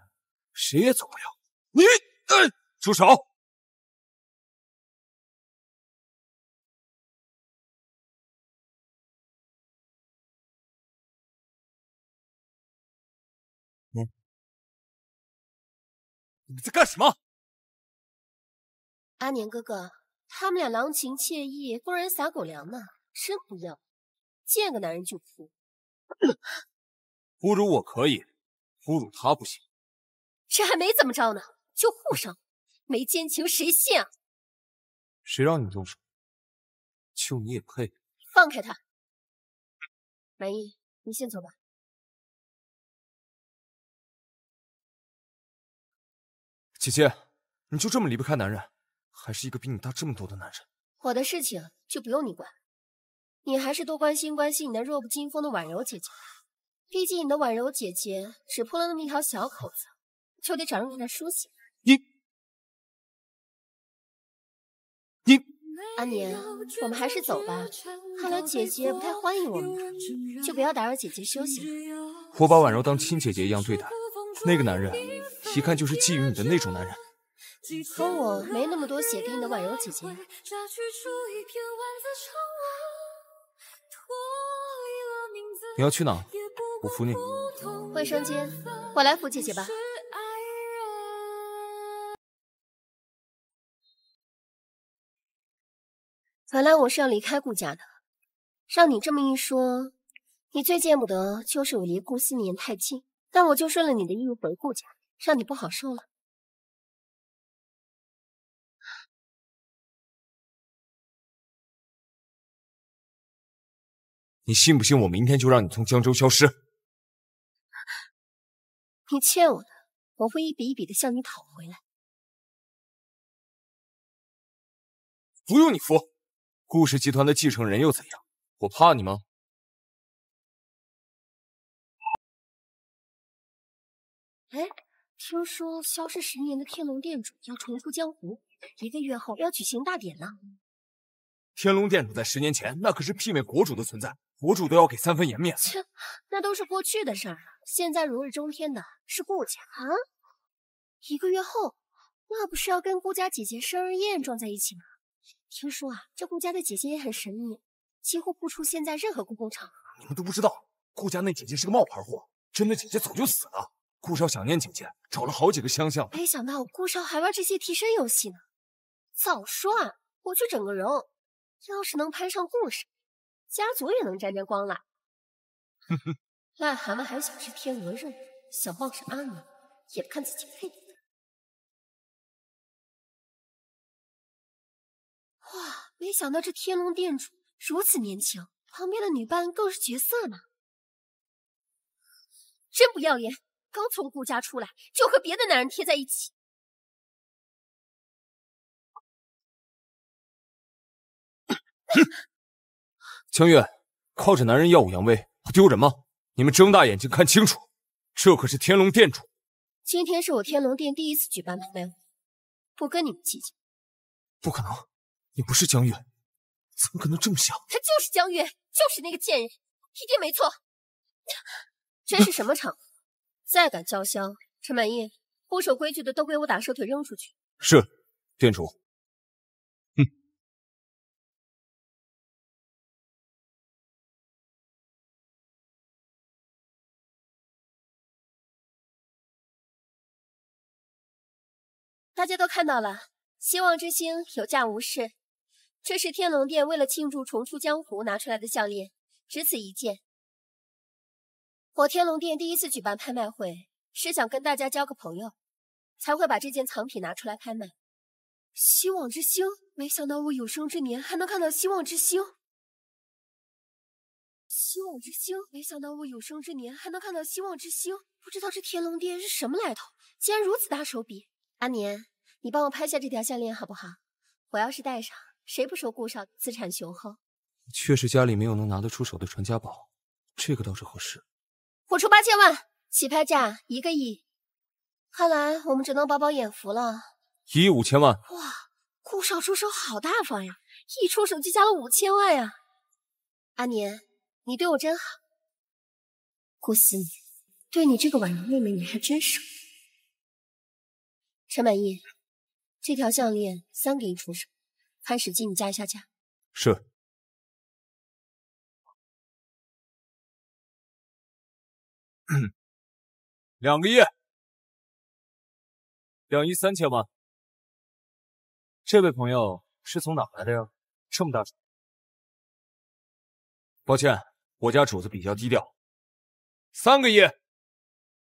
谁也走不了。你，哎，住手！你，你们在干什么？阿年哥哥。他们俩郎情妾意，公然撒狗粮呢，真不要见个男人就哭，侮辱我可以，侮辱他不行。这还没怎么着呢，就护上没奸情谁信啊？谁让你动手？就你也配？放开他，满意你先走吧。姐姐，你就这么离不开男人？还是一个比你大这么多的男人，我的事情就不用你管，你还是多关心关心你那弱不禁风的婉柔姐姐。毕竟你的婉柔姐姐只破了那么一条小口子，就得找人给她输血。你你阿年，我们还是走吧。看来姐姐不太欢迎我们，就不要打扰姐姐休息了。我把婉柔当亲姐姐一样对待，那个男人一看就是觊觎你的那种男人。和我没那么多血，你的婉柔姐姐。你要去哪？我扶你。卫生间，我来扶姐姐吧。本来我是要离开顾家的，让你这么一说，你最见不得就是我离顾思年太近，但我就顺了你的意回顾家，让你不好受了。你信不信我明天就让你从江州消失？你欠我的，我会一笔一笔的向你讨回来。不用你服，顾氏集团的继承人又怎样？我怕你吗？哎，听说消失十年的天龙殿主要重出江湖，一个月后要举行大典了。天龙殿主在十年前，那可是媲美国主的存在。国主都要给三分颜面，切，那都是过去的事儿了。现在如日中天的是顾家啊。一个月后，那不是要跟顾家姐姐生日宴撞在一起吗？听说啊，这顾家的姐姐也很神秘，几乎不出现在任何公共场合。你们都不知道，顾家那姐姐是个冒牌货，真的姐姐早就死了。顾少想念姐姐，找了好几个乡下。没想到顾少还玩这些替身游戏呢。早说啊，我去整个容，要是能攀上顾氏。家族也能沾沾光了。哼哼，癞蛤蟆还想吃天鹅肉，想傍上阿奴，也不看自己配哇，没想到这天龙殿主如此年轻，旁边的女伴更是绝色呢。真不要脸，刚从顾家出来就和别的男人贴在一起。哼！江月靠着男人耀武扬威，不丢人吗？你们睁大眼睛看清楚，这可是天龙殿主。今天是我天龙殿第一次举办拍卖会，不跟你们计较。不可能，你不是江月，怎么可能这么想？他就是江月，就是那个贱人，一定没错。真是什么场合，再敢叫嚣，陈满意，不守规矩的都给我打蛇腿扔出去。是，殿主。大家都看到了，希望之星有价无市。这是天龙殿为了庆祝重出江湖拿出来的项链，只此一件。我天龙殿第一次举办拍卖会，是想跟大家交个朋友，才会把这件藏品拿出来拍卖。希望之星，没想到我有生之年还能看到希望之星。希望之星，没想到我有生之年还能看到希望之星。不知道这天龙殿是什么来头，竟然如此大手笔。阿年。你帮我拍下这条项链好不好？我要是戴上，谁不说顾少资产雄厚？确实家里没有能拿得出手的传家宝，这个倒是合适。我出八千万，起拍价一个亿。看来我们只能饱饱眼福了。一亿五千万！哇，顾少出手好大方呀，一出手就加了五千万呀。阿年，你对我真好。顾思敏，对你这个婉容妹妹，你还真熟。陈满意。这条项链三个亿出手，潘石屹，你加一下价。是。两个亿，两亿三千万。这位朋友是从哪来的呀？这么大手？抱歉，我家主子比较低调。三个亿，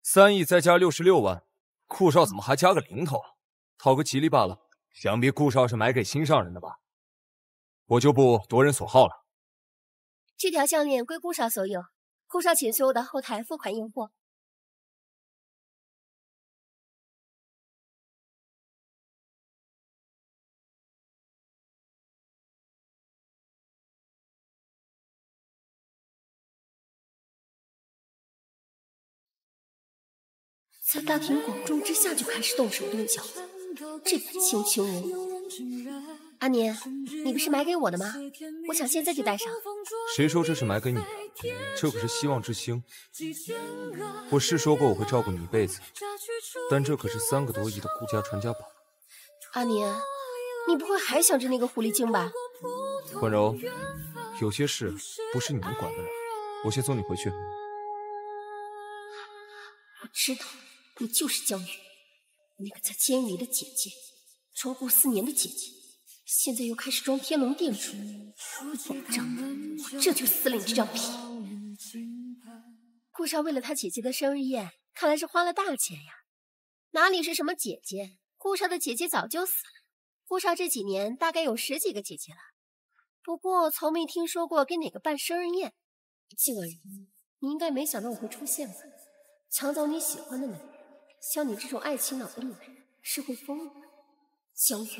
三亿再加六十六万，顾少怎么还加个零头？啊？讨个吉利罢了，想必顾少是买给心上人的吧？我就不夺人所好了。这条项链归顾少所有，顾少请我到后台付款验货。在大庭广众之下就开始动手动脚。这卿卿我人，阿年，你不是买给我的吗？我想现在就戴上。谁说这是买给你的？这可是希望之星。我是说过我会照顾你一辈子，但这可是三个多亿的顾家传家宝。阿年，你不会还想着那个狐狸精吧？婉柔，有些事不是你能管的了。我先送你回去。我知道，你就是江云。那个在监狱里的姐姐，装过四年的姐姐，现在又开始装天龙店主，嚣张！我这就撕了你这张皮。顾少为了他姐姐的生日宴，看来是花了大钱呀。哪里是什么姐姐？顾少的姐姐早就死了。顾少这几年大概有十几个姐姐了，不过从没听说过给哪个办生日宴。静儿，你应该没想到我会出现吧？抢走你喜欢的男人。像你这种爱情脑的的人是会疯的。江月，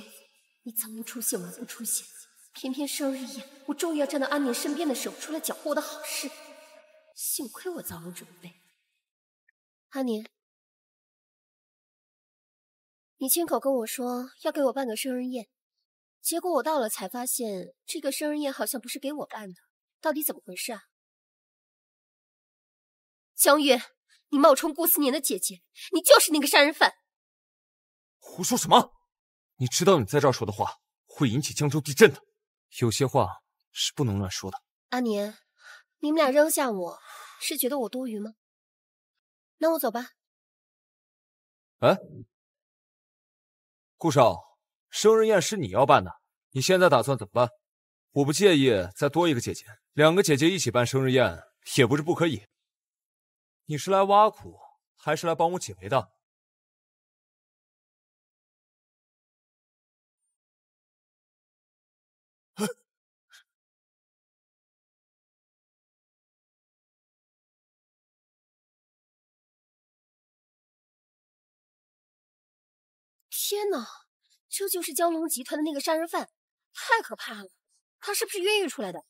你早不出现，晚不出现，偏偏生日宴，我终于要站到安宁身边的时候，出来搅和我的好事。幸亏我早有准备。安宁，你亲口跟我说要给我办个生日宴，结果我到了才发现，这个生日宴好像不是给我办的，到底怎么回事啊？江月。你冒充顾思年的姐姐，你就是那个杀人犯！胡说什么？你知道你在这儿说的话会引起江州地震的，有些话是不能乱说的。阿年，你们俩扔下我是觉得我多余吗？那我走吧。哎，顾少，生日宴是你要办的，你现在打算怎么办？我不介意再多一个姐姐，两个姐姐一起办生日宴也不是不可以。你是来挖苦还是来帮我解围的？天哪，这就是蛟龙集团的那个杀人犯，太可怕了！他是不是越狱出来的？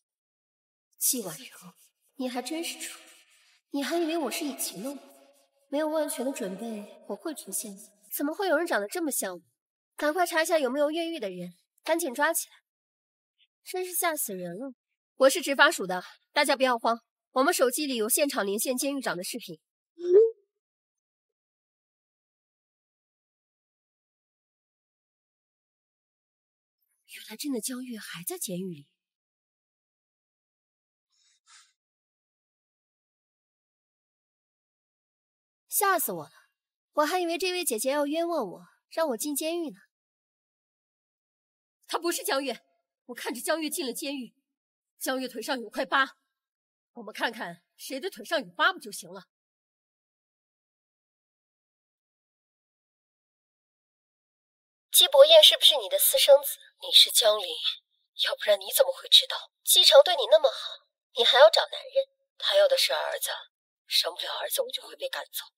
季婉柔，你还真是蠢。你还以为我是以前的我？没有万全的准备，我会出现吗？怎么会有人长得这么像我？赶快查一下有没有越狱的人，赶紧抓起来！真是吓死人了！我是执法署的，大家不要慌，我们手机里有现场连线监狱长的视频。原来真的江玉还在监狱里。吓死我了！我还以为这位姐姐要冤枉我，让我进监狱呢。他不是江月，我看着江月进了监狱。江月腿上有块疤，我们看看谁的腿上有疤不就行了？姬伯彦是不是你的私生子？你是江林，要不然你怎么会知道？季成对你那么好，你还要找男人？他要的是儿子，生不了儿子，我就会被赶走。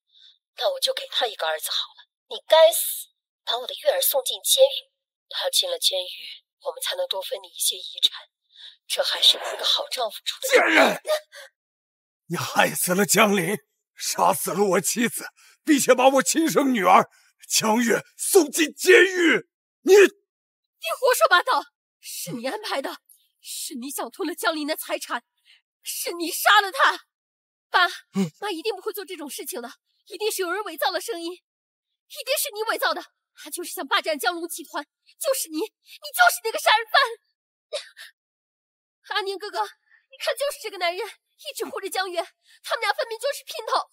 那我就给他一个儿子好了。你该死，把我的月儿送进监狱。他进了监狱，我们才能多分你一些遗产。这还是你个好丈夫，的。贱人！你害死了江林，杀死了我妻子，并且把我亲生女儿江月送进监狱。你你胡说八道，是你安排的，是你想吞了江林的财产，是你杀了他。爸妈一定不会做这种事情的。一定是有人伪造了声音，一定是你伪造的。他就是想霸占江龙集团，就是你，你就是那个杀人犯。阿宁哥哥，你看，就是这个男人一直护着江月，他们俩分明就是姘头。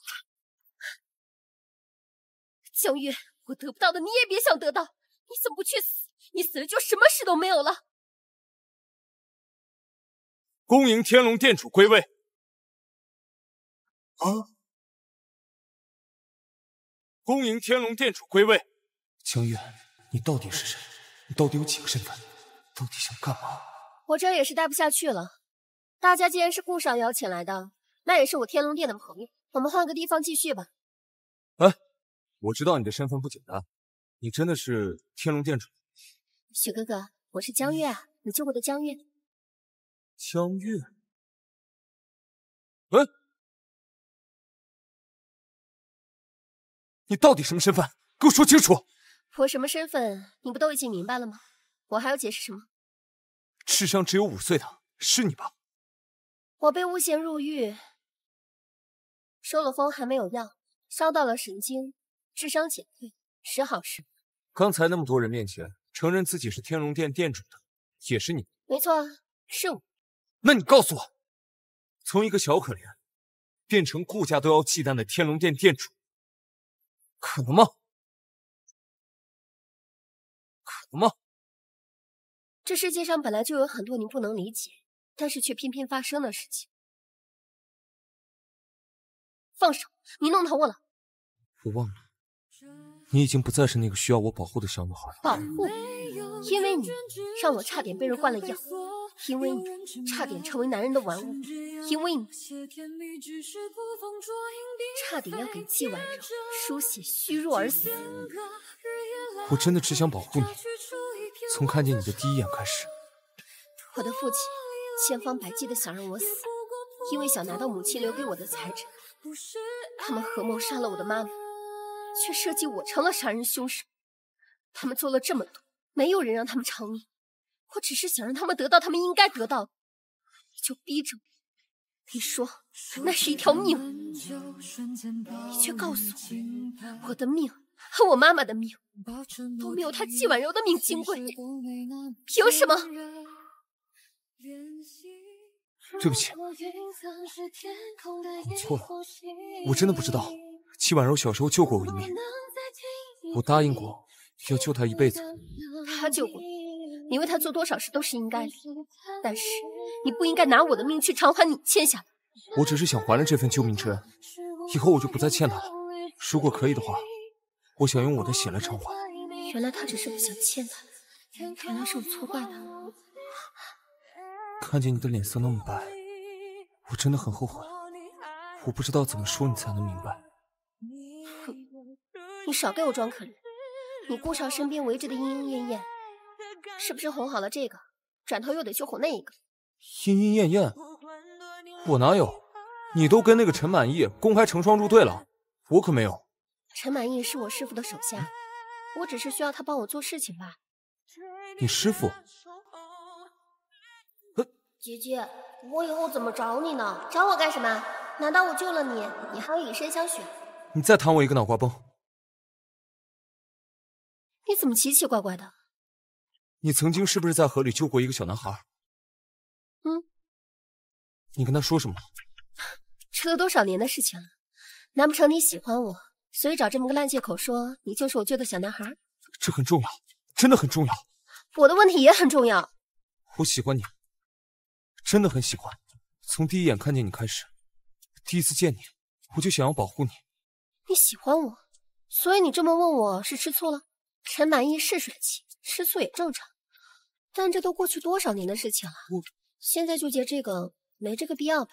江月，我得不到的你也别想得到。你怎么不去死？你死了就什么事都没有了。恭迎天龙殿主归位。啊。恭迎天龙殿主归位，江月，你到底是谁？你到底有几个身份？到底想干嘛？我这也是待不下去了。大家既然是顾少邀请来的，那也是我天龙殿的朋友。我们换个地方继续吧。哎，我知道你的身份不简单，你真的是天龙殿主。许哥哥，我是江月，啊，你救过的江月。江月，哎，你到底什么身份？给我说清楚！我什么身份？你不都已经明白了吗？我还要解释什么？智商只有五岁的，是你吧？我被诬陷入狱，受了风还没有药，烧到了神经，智商减退，时好时坏。刚才那么多人面前承认自己是天龙殿殿主的，也是你？没错，是我。那你告诉我，从一个小可怜，变成顾家都要忌惮的天龙殿殿主。可能吗？可能吗？这世界上本来就有很多你不能理解，但是却偏偏发生的事情。放手，你弄疼我了。我忘了，你已经不再是那个需要我保护的小女孩。保护？因为你让我差点被人灌了药，因为你差点成为男人的玩物。因为你差点要给纪婉柔输血虚弱而死，我真的只想保护你。从看见你的第一眼开始，我的父亲千方百计的想让我死，因为想拿到母亲留给我的财产，他们合谋杀了我的妈妈，却设计我成了杀人凶手。他们做了这么多，没有人让他们偿命。我只是想让他们得到他们应该得到的，你就逼着我。你说那是一条命，你却告诉我，我的命和我妈妈的命都没有他季婉柔的命金贵，凭什么？对不起，我错了，我真的不知道，季婉柔小时候救过我的命，我答应过要救她一辈子。她救过你，你为她做多少事都是应该的，但是。你不应该拿我的命去偿还你欠下的。我只是想还了这份救命之恩，以后我就不再欠他了。如果可以的话，我想用我的血来偿还。原来他只是不想欠他，原来是我错怪他。看见你的脸色那么白，我真的很后悔。我不知道怎么说你才能明白。你少给我装可怜！你顾少身边围着的莺莺燕燕，是不是哄好了这个，转头又得去哄那一个？莺莺燕燕，我哪有？你都跟那个陈满意公开成双入对了，我可没有。陈满意是我师傅的手下，我只是需要他帮我做事情吧。你师傅？姐姐，我以后怎么找你呢？找我干什么？难道我救了你，你还要以身相许？你再弹我一个脑瓜崩！你怎么奇奇怪怪的？你曾经是不是在河里救过一个小男孩？嗯，你跟他说什么了？迟 了多少年的事情了？难不成你喜欢我，所以找这么个烂借口说你就是我救的小男孩？这很重要，真的很重要。我的问题也很重要。我喜欢你，真的很喜欢。从第一眼看见你开始，第一次见你，我就想要保护你。你喜欢我，所以你这么问我是吃醋了？陈满意是帅气，吃醋也正常。但这都过去多少年的事情了。现在纠结这个没这个必要吧？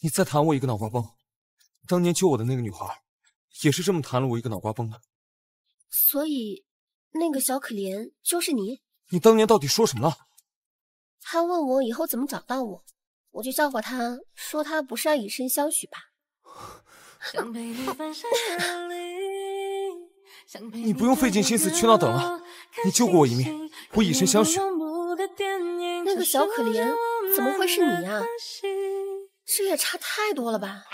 你再弹我一个脑瓜崩！当年救我的那个女孩，也是这么弹了我一个脑瓜崩。的。所以那个小可怜就是你？你当年到底说什么了？他问我以后怎么找到我，我就笑话他说他不是要以身相许吧？你不用费尽心思去那等了，你救过我一命，我以身相许。那个小可怜怎么会是你呀？这也差太多了吧！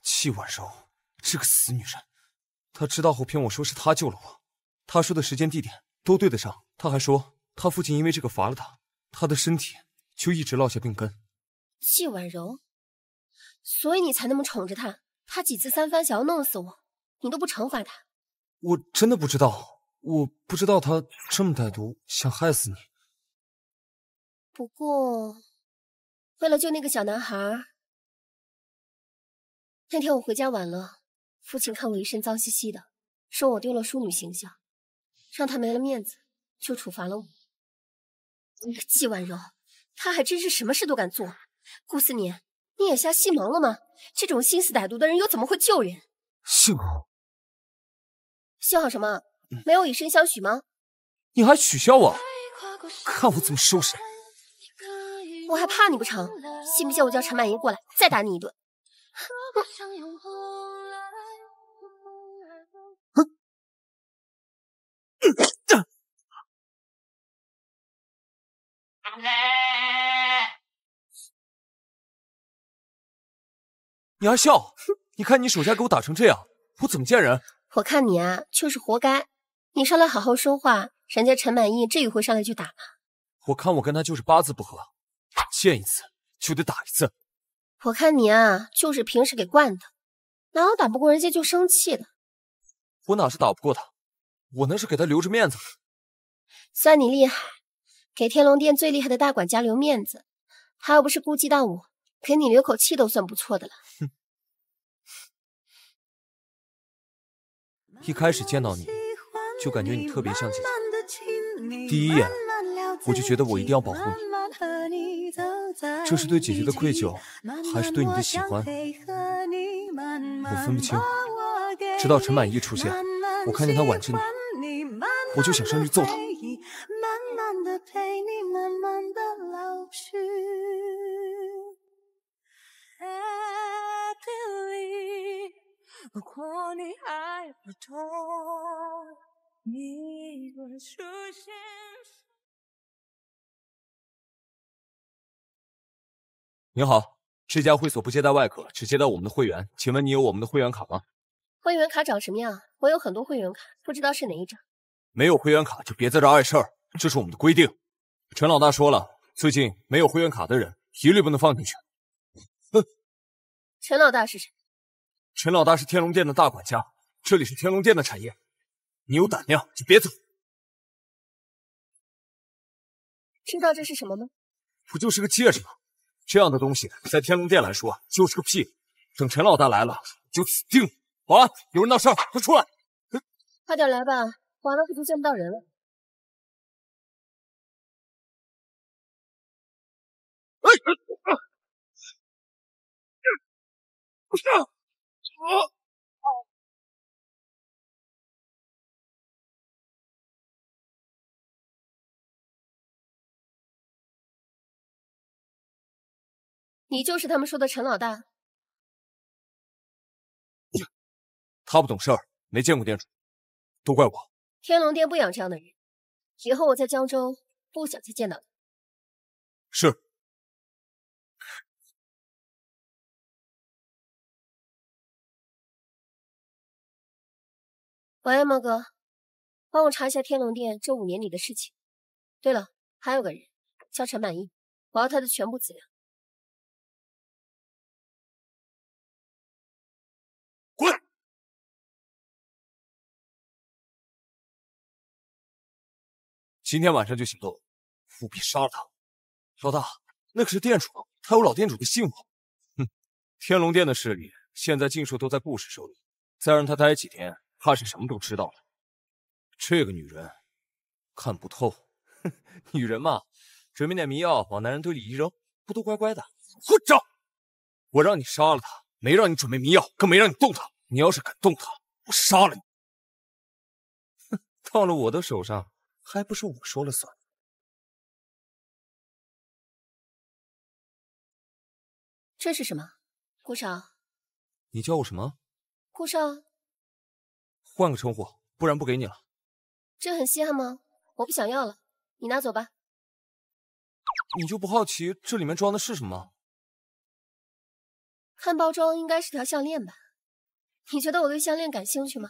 季婉柔，这个死女人，她知道后骗我说是她救了我，她说的时间地点都对得上，她还说她父亲因为这个罚了她，她的身体就一直落下病根。季婉柔，所以你才那么宠着她，她几次三番想要弄死我，你都不惩罚她。我真的不知道。我不知道他这么歹毒，想害死你。不过，为了救那个小男孩，那天我回家晚了，父亲看我一身脏兮兮的，说我丢了淑女形象，让他没了面子，就处罚了我。季婉柔，他还真是什么事都敢做。顾思年，你眼瞎心盲了吗？这种心思歹毒的人又怎么会救人？幸好，幸好什么？没有以身相许吗？你还取笑我？看我怎么收拾你！我还怕你不成？信不信我叫陈满爷过来再打你一顿？哼、你还笑？你看你手下给我打成这样，我怎么见人？我看你啊，就是活该。你上来好好说话，人家陈满意至于会上来就打吗？我看我跟他就是八字不合，见一次就得打一次。我看你啊，就是平时给惯的，哪有打不过人家就生气的？我哪是打不过他，我那是给他留着面子。算你厉害，给天龙殿最厉害的大管家留面子，他又不是顾及到我，给你留口气都算不错的了。哼，一开始见到你。就感觉你特别像姐姐，第一眼我就觉得我一定要保护你。这是对姐姐的愧疚，还是对你的喜欢？我分不清。直到陈满意出现，我看见他挽着你，我就想上去揍他。你出现。你好，这家会所不接待外客，只接待我们的会员。请问你有我们的会员卡吗？会员卡长什么样？我有很多会员卡，不知道是哪一张。没有会员卡就别在这碍事儿，这是我们的规定。陈老大说了，最近没有会员卡的人一律不能放进去。哼！陈老大是谁？陈老大是天龙殿的大管家，这里是天龙殿的产业。你有胆量就别走。知道这是什么吗？不就是个戒指吗？这样的东西在天龙殿来说就是个屁。等陈老大来了就死定了。保安，有人闹事，快出来！快点来吧，晚了可就见不到人了。哎，我你就是他们说的陈老大，他不懂事儿，没见过店主，都怪我。天龙殿不养这样的人，以后我在江州不想再见到他。是。喂，猫哥，帮我查一下天龙殿这五年里的事情。对了，还有个人叫陈满意，我要他的全部资料。今天晚上就行动，务必杀了他。老大，那可是店主，他有老店主的信物。哼，天龙殿的势力现在尽数都在顾氏手里，再让他待几天，怕是什么都知道了。这个女人看不透，女人嘛，准备点迷药，往男人堆里一扔，不都乖乖的？混账！我让你杀了他，没让你准备迷药，更没让你动他。你要是敢动他，我杀了你！哼，到了我的手上。还不是我说了算。这是什么，顾少？你叫我什么？顾少。换个称呼，不然不给你了。这很稀罕吗？我不想要了，你拿走吧。你就不好奇这里面装的是什么吗？看包装应该是条项链吧？你觉得我对项链感兴趣吗？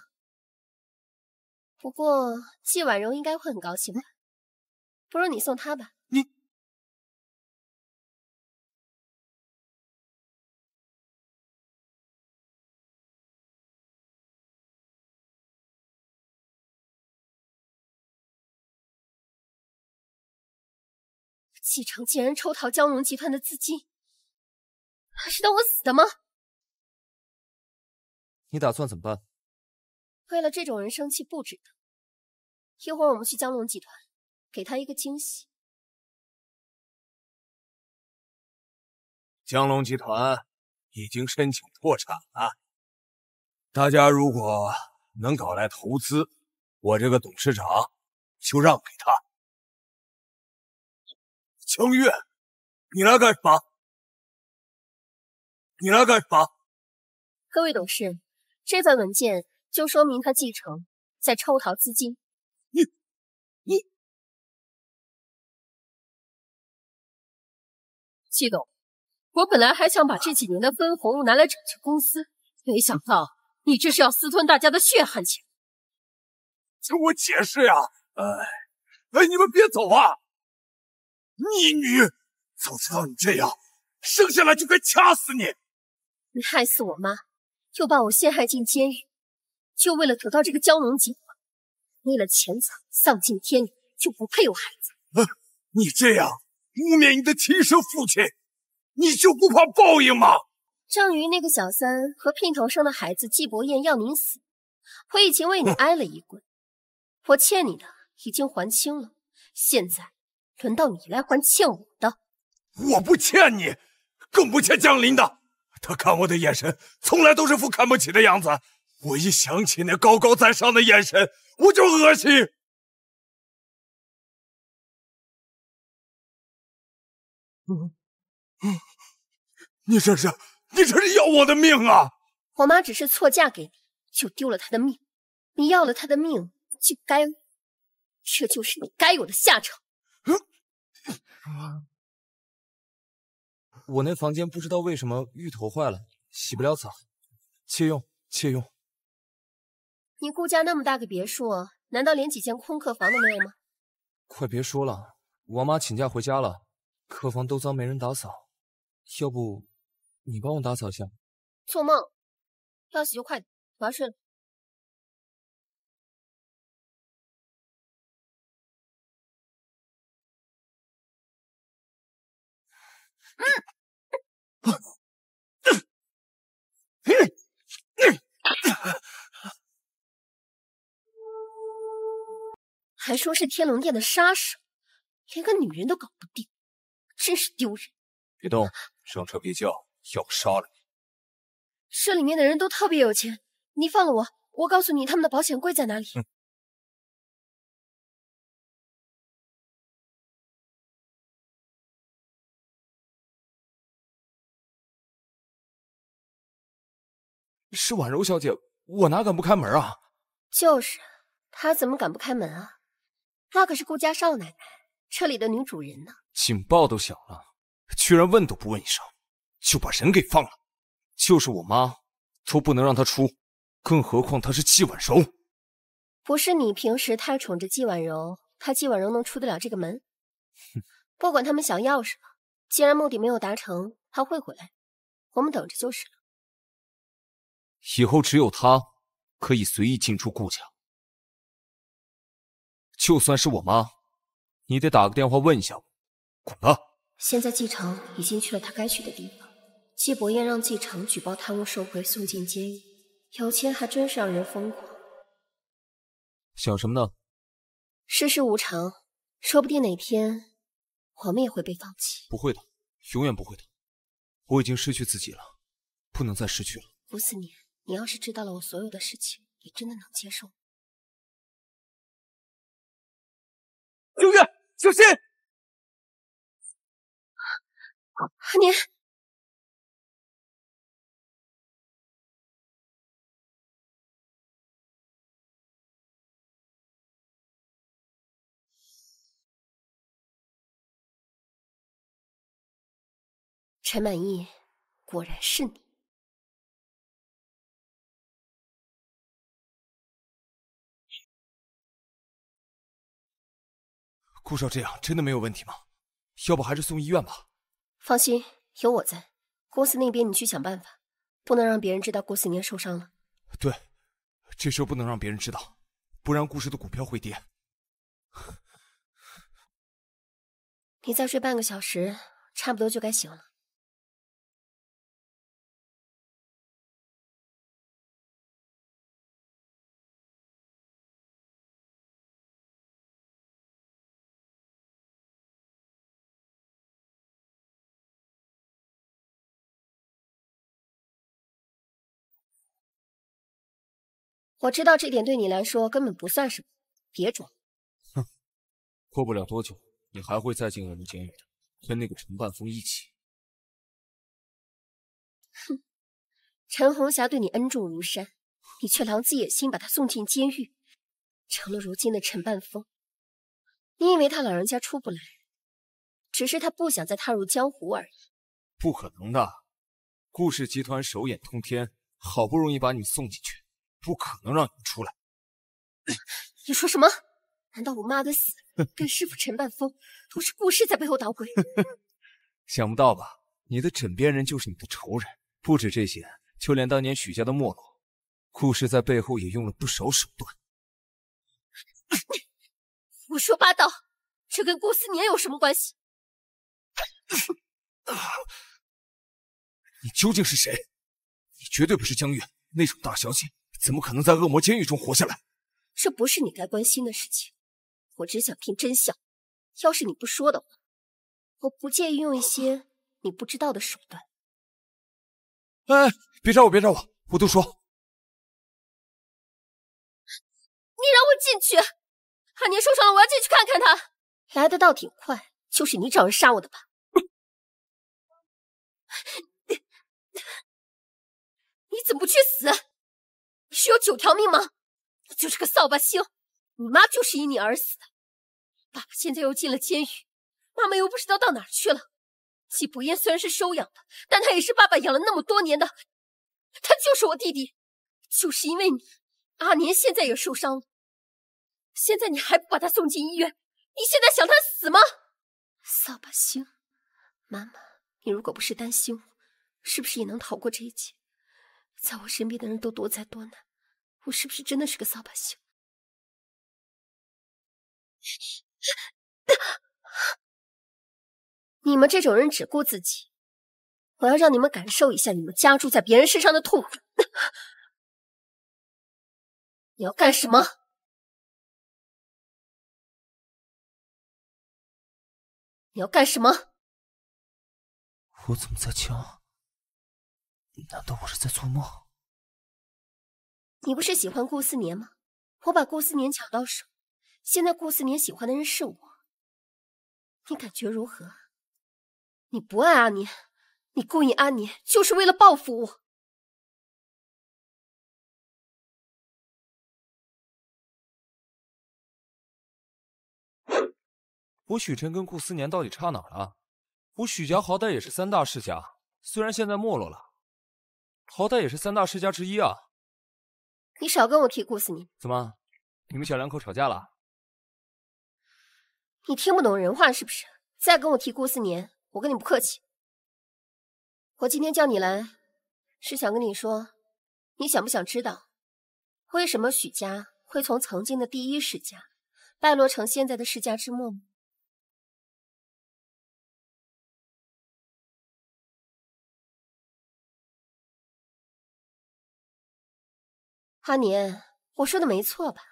不过，季婉柔应该会很高兴吧？不如你送她吧。你，季常竟然抽逃江龙集团的资金，他是当我死的吗？你打算怎么办？为了这种人生气不值得。一会儿我们去江龙集团，给他一个惊喜。江龙集团已经申请破产了，大家如果能搞来投资，我这个董事长就让给他。江月，你来干什么？你来干什么？各位董事，这份文件。就说明他继承在抽逃资金。你你，季董，我本来还想把这几年的分红拿来拯救公司，没想到你这是要私吞大家的血汗钱。听我解释呀！哎哎，你们别走啊！逆女，早知道你这样，生下来就该掐死你！你害死我妈，又把我陷害进监狱。就为了得到这个蛟龙锦，为了钱财丧尽天良，就不配有孩子。啊！你这样污蔑你的亲生父亲，你就不怕报应吗？仗鱼那个小三和姘头生的孩子季伯彦要你死，我以前为你挨了一棍，我欠你的已经还清了，现在轮到你来还欠我的。我不欠你，更不欠江林的。他看我的眼神，从来都是副看不起的样子。我一想起那高高在上的眼神，我就恶心。你这是你这是要我的命啊！我妈只是错嫁给你，就丢了她的命；你要了她的命，就该，这就是你该有的下场。我那房间不知道为什么芋头坏了，洗不了澡。借用，借用。你顾家那么大个别墅，难道连几间空客房都没有吗？快别说了，我妈请假回家了，客房都脏，没人打扫。要不你帮我打扫一下？做梦！要洗就快点，我要睡了。嗯。还说是天龙殿的杀手，连个女人都搞不定，真是丢人！别动，上车别叫，要不杀了你！这里面的人都特别有钱，你放了我，我告诉你他们的保险柜在哪里。是婉柔小姐，我哪敢不开门啊！就是，她怎么敢不开门啊？那可是顾家少奶奶，这里的女主人呢？警报都响了，居然问都不问一声，就把人给放了。就是我妈都不能让她出，更何况她是季婉柔。不是你平时太宠着季婉柔，她季婉柔能出得了这个门？哼，不管他们想要什么，既然目的没有达成，她会回来，我们等着就是了。以后只有他可以随意进出顾家。就算是我妈，你得打个电话问一下我。滚吧！现在季承已经去了他该去的地方，季伯彦让季承举报贪污受贿，送进监狱。姚谦还真是让人疯狂。想什么呢？世事无常，说不定哪天我们也会被放弃。不会的，永远不会的。我已经失去自己了，不能再失去了。吴思年，你要是知道了我所有的事情，你真的能接受？吗？九月，小心！阿年，陈满意，果然是你。顾少这样真的没有问题吗？要不还是送医院吧。放心，有我在。公司那边你去想办法，不能让别人知道顾思年受伤了。对，这事不能让别人知道，不然顾氏的股票会跌。你再睡半个小时，差不多就该醒了。我知道这点对你来说根本不算什么，别装。哼，过不了多久，你还会再进我们监狱的，跟那个陈半峰一起。哼，陈红霞对你恩重如山，你却狼子野心，把她送进监狱，成了如今的陈半峰。你以为他老人家出不来？只是他不想再踏入江湖而已。不可能的，顾氏集团手眼通天，好不容易把你送进去。不可能让你出来！你说什么？难道我妈的死跟师傅陈半峰都是顾氏在背后捣鬼？想不到吧，你的枕边人就是你的仇人。不止这些，就连当年许家的没落，顾氏在背后也用了不少手段。胡 说八道！这跟顾思年有什么关系？你究竟是谁？你绝对不是江月那种大小姐。怎么可能在恶魔监狱中活下来？这不是你该关心的事情。我只想听真相。要是你不说的话，我不介意用一些你不知道的手段。哎，别抓我，别抓我！我都说，你让我进去。阿年受伤了，我要进去看看他。来的倒挺快，就是你找人杀我的吧？你怎么不去死？只有九条命吗？你就是个扫把星！你妈就是因你而死的。爸爸现在又进了监狱，妈妈又不知道到哪去了。季博彦虽然是收养的，但他也是爸爸养了那么多年的，他就是我弟弟。就是因为你，阿年现在也受伤了。现在你还不把他送进医院？你现在想他死吗？扫把星，妈妈，你如果不是担心我，是不是也能逃过这一劫？在我身边的人都多灾多难。我是不是真的是个扫把星？你们这种人只顾自己，我要让你们感受一下你们加注在别人身上的痛苦。你要干什么？你要干什么？我怎么在枪？难道我是在做梦？你不是喜欢顾思年吗？我把顾思年抢到手，现在顾思年喜欢的人是我，你感觉如何？你不爱阿年，你故意阿年就是为了报复我。我许辰跟顾思年到底差哪了？我许家好歹也是三大世家，虽然现在没落了，好歹也是三大世家之一啊。你少跟我提顾思年！怎么，你们小两口吵架了？你听不懂人话是不是？再跟我提顾思年，我跟你不客气。我今天叫你来，是想跟你说，你想不想知道，为什么许家会从曾经的第一世家，败落成现在的世家之末？阿年，我说的没错吧？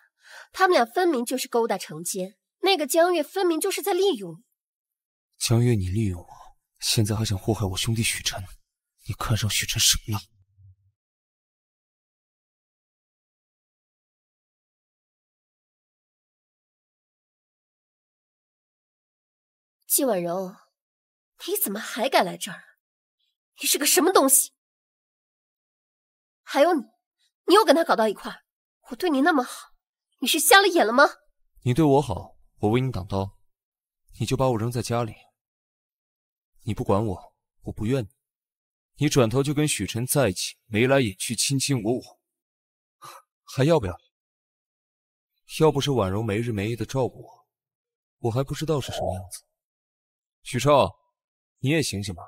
他们俩分明就是勾搭成奸，那个江月分明就是在利用你。江月，你利用我，现在还想祸害我兄弟许辰，你看上许辰什么了？季婉柔，你怎么还敢来这儿？你是个什么东西？还有你！你又跟他搞到一块儿，我对你那么好，你是瞎了眼了吗？你对我好，我为你挡刀，你就把我扔在家里，你不管我，我不怨你。你转头就跟许晨在一起，眉来眼去，卿卿我我，还要不要要不是婉柔没日没夜的照顾我，我还不知道是什么样子。许少，你也醒醒吧，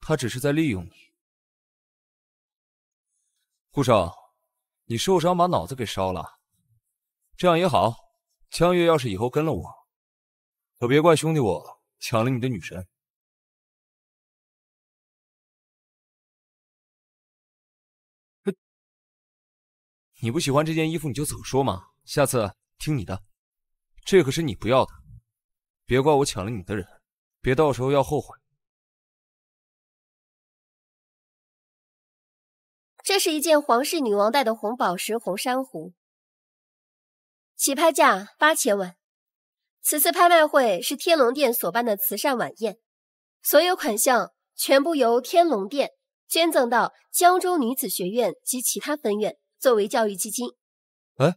他只是在利用你，顾少。你受伤把脑子给烧了，这样也好。江月要是以后跟了我，可别怪兄弟我抢了你的女神。你不喜欢这件衣服，你就早说嘛，下次听你的。这可是你不要的，别怪我抢了你的人，别到时候要后悔。这是一件皇室女王戴的红宝石红珊瑚，起拍价八千万。此次拍卖会是天龙殿所办的慈善晚宴，所有款项全部由天龙殿捐赠到江州女子学院及其他分院，作为教育基金。哎，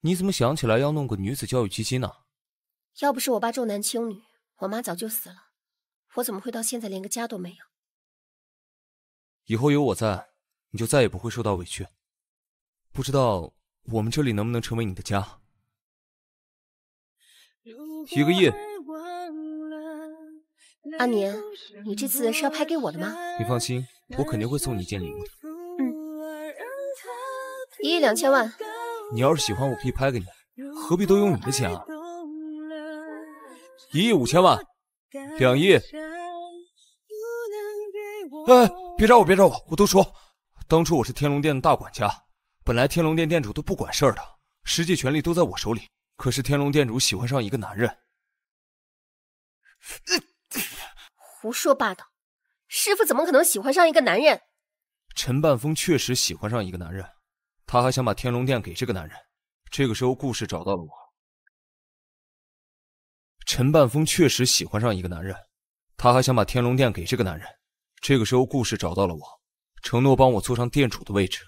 你怎么想起来要弄个女子教育基金呢？要不是我爸重男轻女，我妈早就死了，我怎么会到现在连个家都没有？以后有我在。你就再也不会受到委屈。不知道我们这里能不能成为你的家？一个亿，阿年，你这次是要拍给我的吗？你放心，我肯定会送你一件礼物的。嗯。一亿两千万。你要是喜欢，我可以拍给你，何必都用你的钱啊？一亿五千万。两亿。哎，别找我，别找我，我都说。当初我是天龙殿的大管家，本来天龙殿殿主都不管事儿的，实际权力都在我手里。可是天龙殿主喜欢上一个男人，胡说八道！师傅怎么可能喜欢上一个男人？陈半峰确实喜欢上一个男人，他还想把天龙殿给这个男人。这个时候，故事找到了我。陈半峰确实喜欢上一个男人，他还想把天龙殿给这个男人。这个时候，故事找到了我。承诺帮我坐上店主的位置，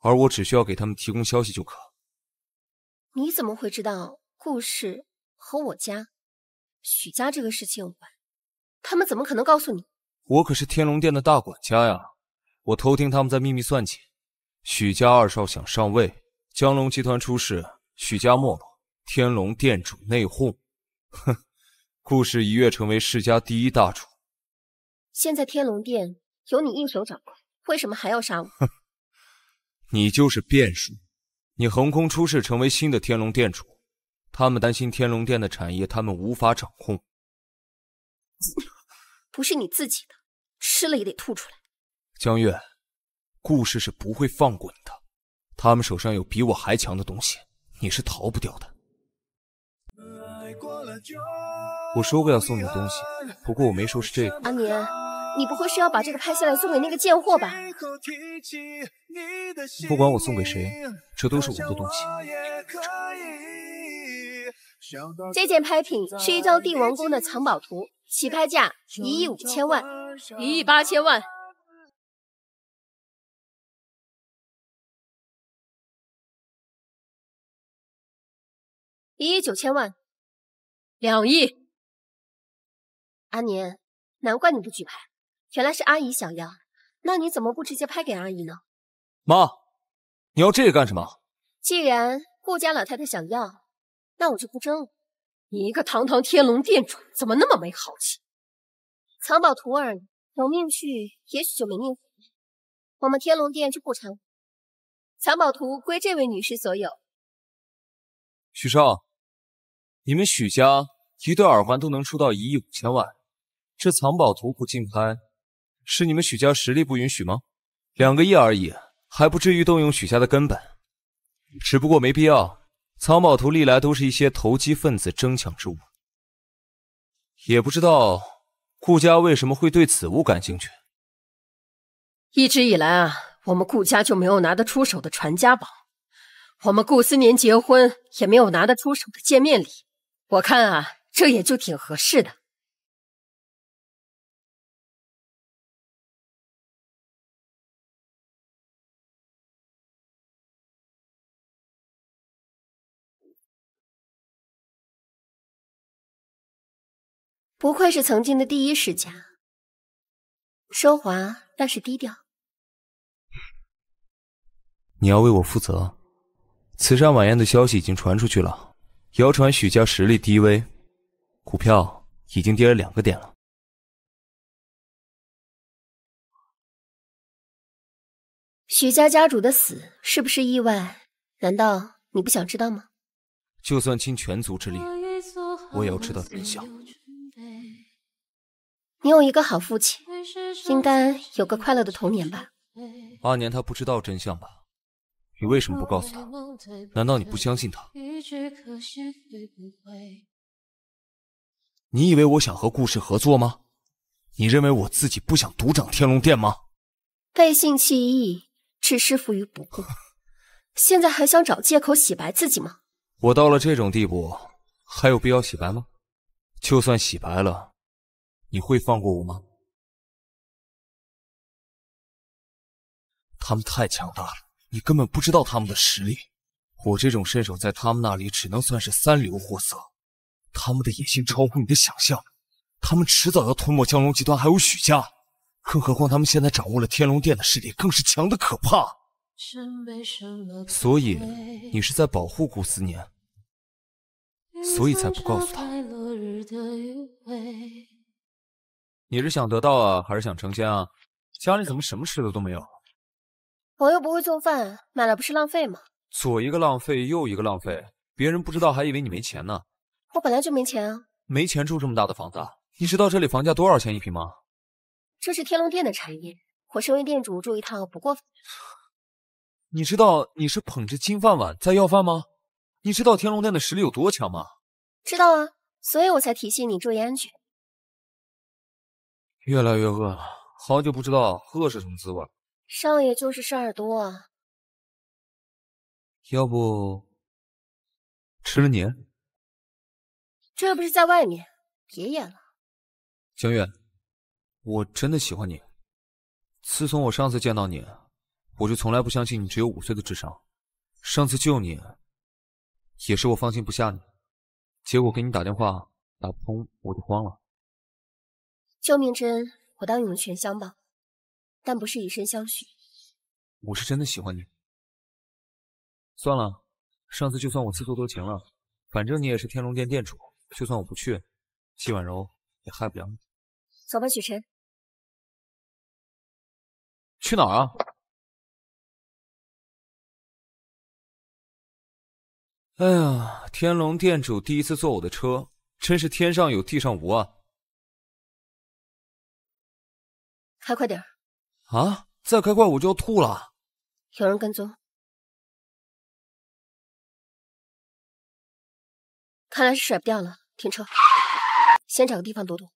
而我只需要给他们提供消息就可。你怎么会知道顾氏和我家许家这个事情？他们怎么可能告诉你？我可是天龙殿的大管家呀！我偷听他们在秘密算计，许家二少想上位，江龙集团出事，许家没落，天龙殿主内讧，哼，顾氏一跃成为世家第一大主。现在天龙殿由你一手掌控。为什么还要杀我？你就是变数，你横空出世，成为新的天龙殿主，他们担心天龙殿的产业他们无法掌控，不是你自己的，吃了也得吐出来。江月，故事是不会放过你的，他们手上有比我还强的东西，你是逃不掉的。我说过要送你东西，不过我没说是这个。阿年。你不会是要把这个拍下来送给那个贱货吧？不管我送给谁，这都是我的东西。这件拍品是一张帝王宫的藏宝图，起拍价一亿五千万，一亿八千万，一亿九千万，两亿。阿年，难怪你不举牌。原来是阿姨想要，那你怎么不直接拍给阿姨呢？妈，你要这个干什么？既然顾家老太太想要，那我就不争了。你一个堂堂天龙殿主，怎么那么没好气？藏宝图而已，有命去，也许就没命回。我们天龙殿就不掺和，藏宝图归这位女士所有。许少，你们许家一对耳环都能出到一亿五千万，这藏宝图不竞拍。是你们许家实力不允许吗？两个亿而已，还不至于动用许家的根本。只不过没必要。藏宝图历来都是一些投机分子争抢之物，也不知道顾家为什么会对此物感兴趣。一直以来啊，我们顾家就没有拿得出手的传家宝，我们顾思年结婚也没有拿得出手的见面礼。我看啊，这也就挺合适的。不愧是曾经的第一世家，奢华但是低调。你要为我负责。慈善晚宴的消息已经传出去了，谣传许家实力低微，股票已经跌了两个点了。许家家主的死是不是意外？难道你不想知道吗？就算倾全族之力，我也要知道真相。你有一个好父亲，应该有个快乐的童年吧。阿年他不知道真相吧？你为什么不告诉他？难道你不相信他？你以为我想和顾氏合作吗？你认为我自己不想独掌天龙殿吗？背信弃义，置师父于不顾，现在还想找借口洗白自己吗？我到了这种地步，还有必要洗白吗？就算洗白了。你会放过我吗？他们太强大了，你根本不知道他们的实力。我这种身手在他们那里只能算是三流货色。他们的野心超乎你的想象，他们迟早要吞没江龙集团，还有许家。更何况他们现在掌握了天龙殿的势力，更是强的可怕。所以你是在保护顾思年，所以才不告诉他。你是想得到啊，还是想成仙啊？家里怎么什么吃的都没有？我又不会做饭，买了不是浪费吗？左一个浪费，右一个浪费，别人不知道还以为你没钱呢。我本来就没钱啊。没钱住这么大的房子，你知道这里房价多少钱一平吗？这是天龙殿的产业，我身为店主住一套不过分。你知道你是捧着金饭碗在要饭吗？你知道天龙殿的实力有多强吗？知道啊，所以我才提醒你注意安全。越来越饿了，好久不知道饿是什么滋味。少爷就是事儿多，要不吃了你？这又不是在外面，别演了。江月，我真的喜欢你。自从我上次见到你，我就从来不相信你只有五岁的智商。上次救你，也是我放心不下你，结果给你打电话打不通，我就慌了。救命之恩，我当涌全相报，但不是以身相许。我是真的喜欢你。算了，上次就算我自作多情了，反正你也是天龙殿殿主，就算我不去，戚婉柔也害不了你。走吧，许晨。去哪儿啊？哎呀，天龙殿主第一次坐我的车，真是天上有地上无啊。开快点！啊！再开快我就要吐了。有人跟踪，看来是甩不掉了。停车，先找个地方躲躲。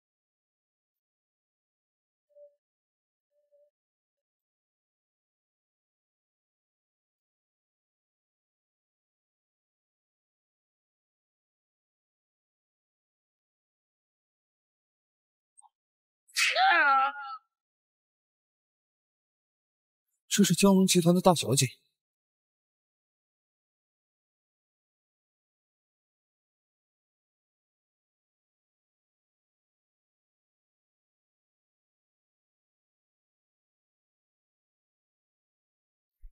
这是江龙集团的大小姐。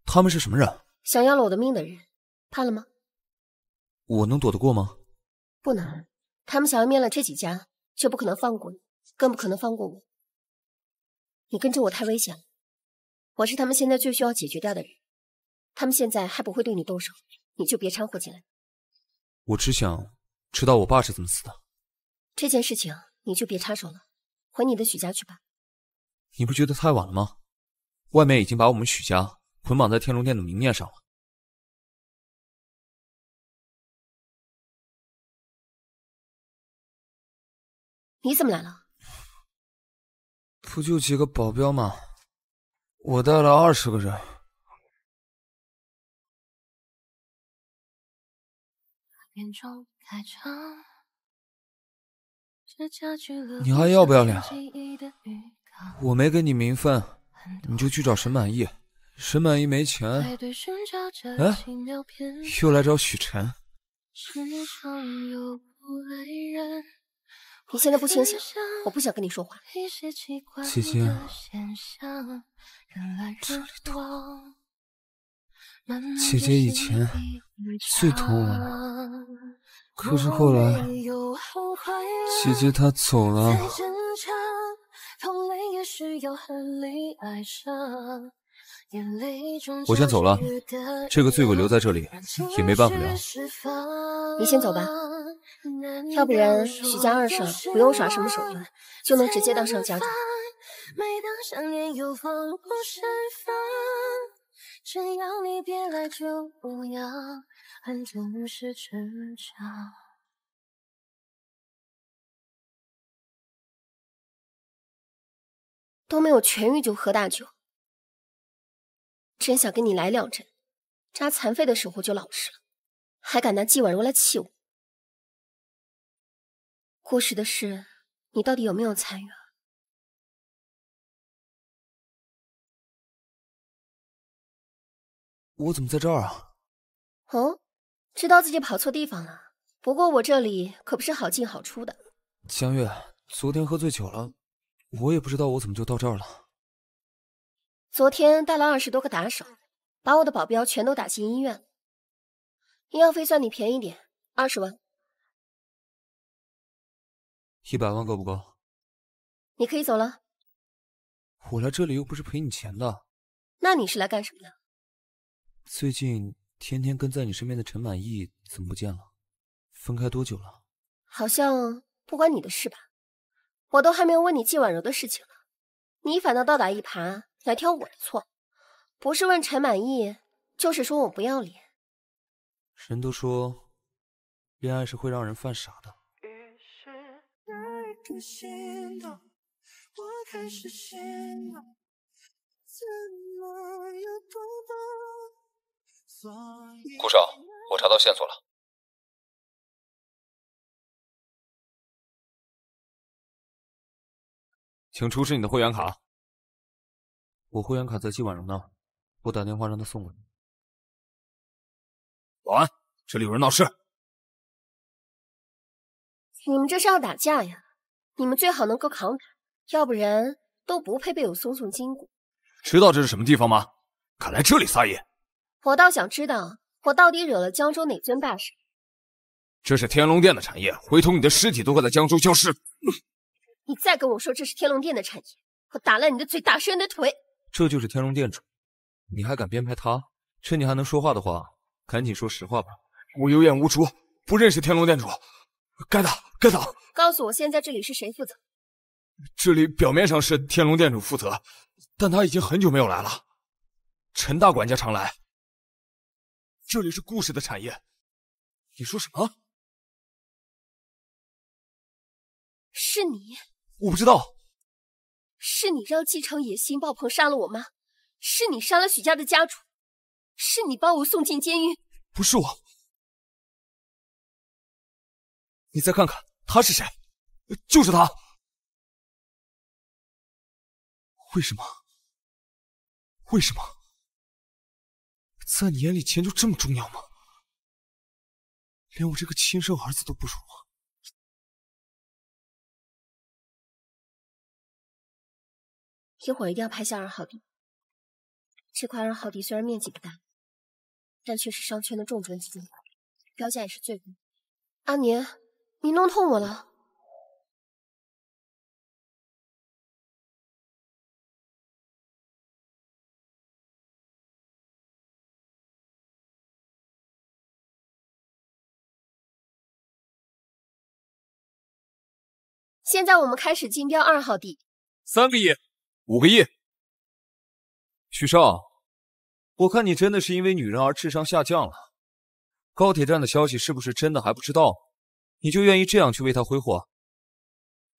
他们是什么人？想要了我的命的人，怕了吗？我能躲得过吗？不能。他们想要灭了这几家，就不可能放过你，更不可能放过我。你跟着我太危险了。我是他们现在最需要解决掉的人，他们现在还不会对你动手，你就别掺和进来。我只想知道我爸是怎么死的。这件事情你就别插手了，回你的许家去吧。你不觉得太晚了吗？外面已经把我们许家捆绑在天龙殿的明面上了。你怎么来了？不就几个保镖吗？我带了二十个人。你还要不要脸我没给你名分，你就去找沈满意。沈满意没钱。哎，又来找许辰。你现在不清醒，我不想跟你说话。齐星，这里头，姐姐以前最疼我了，可是后来姐姐她走了。我先走了，这个罪鬼留在这里也没办法了。你先走吧，要不然许家二少不用耍什么手段，就能直接当上家主。每当想念又放不身放，只要你别来就不要，恨总是成长。都没有痊愈就喝大酒，真想跟你来两针。扎残废的时候就老实了，还敢拿季婉柔来气我。过时的事，你到底有没有参与？啊？我怎么在这儿啊？哦，知道自己跑错地方了。不过我这里可不是好进好出的。江月，昨天喝醉酒了，我也不知道我怎么就到这儿了。昨天带了二十多个打手，把我的保镖全都打进医院了。医药费算你便宜点，二十万。一百万够不够？你可以走了。我来这里又不是赔你钱的。那你是来干什么的？最近天天跟在你身边的陈满意怎么不见了？分开多久了？好像不关你的事吧？我都还没有问你季婉柔的事情呢，你反倒倒打一耙来挑我的错，不是问陈满意，就是说我不要脸。人都说，恋爱是会让人犯傻的。心动，我开始怎么顾少，我查到线索了，请出示你的会员卡。我会员卡在季婉容那，我打电话让她送过来。保安，这里有人闹事。你们这是要打架呀？你们最好能够扛打，要不然都不配被我松松筋骨。知道这是什么地方吗？敢来这里撒野！我倒想知道，我到底惹了江州哪尊大神？这是天龙殿的产业，回头你的尸体都会在江州消失。你再跟我说这是天龙殿的产业，我打烂你的嘴，打折你的腿。这就是天龙殿主，你还敢编排他？趁你还能说话的话，赶紧说实话吧！我有眼无珠，不认识天龙殿主。该打，该打！告诉我，现在这里是谁负责？这里表面上是天龙殿主负责，但他已经很久没有来了。陈大管家常来。这里是顾氏的产业，你说什么？是你？我不知道。是你让季承野心爆棚，杀了我妈。是你杀了许家的家主。是你把我送进监狱。不是我。你再看看，他是谁？就是他。为什么？为什么？在你眼里，钱就这么重要吗？连我这个亲生儿子都不如。一会儿一定要拍下二号地，这块二号地虽然面积不大，但却是商圈的重中之重，标价也是最贵。阿宁，你弄痛我了。现在我们开始竞标二号地，三个亿，五个亿。许少，我看你真的是因为女人而智商下降了。高铁站的消息是不是真的还不知道？你就愿意这样去为他挥霍？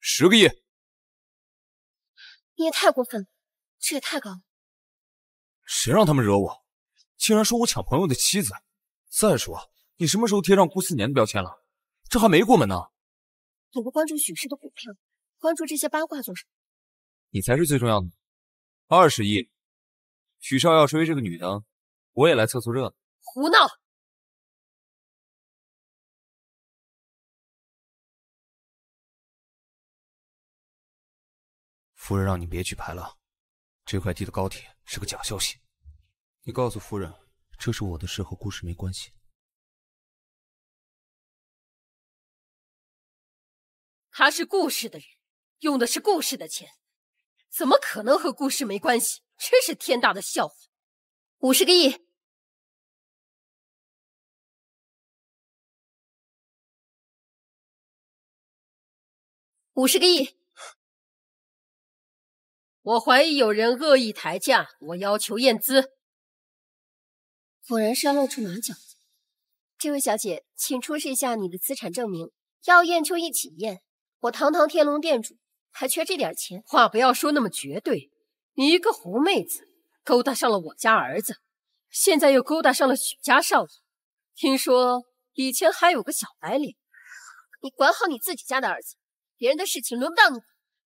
十个亿，你也太过分了，这也太高了。谁让他们惹我，竟然说我抢朋友的妻子。再说，你什么时候贴上顾思年的标签了？这还没过门呢。总不关注许氏的股票，关注这些八卦做什么？你才是最重要的。二十亿，许少要追这个女的，我也来凑凑热闹。胡闹！夫人让你别举牌了，这块地的高铁是个假消息。你告诉夫人，这是我的事，和故事没关系。他是顾氏的人，用的是顾氏的钱，怎么可能和顾氏没关系？真是天大的笑话！五十个亿，五十个亿！我怀疑有人恶意抬价，我要求验资。果然是要露出马脚。这位小姐，请出示一下你的资产证明。要验就一起验。我堂堂天龙店主，还缺这点钱？话不要说那么绝对。你一个狐妹子，勾搭上了我家儿子，现在又勾搭上了许家少爷。听说以前还有个小白脸。你管好你自己家的儿子，别人的事情轮不到你。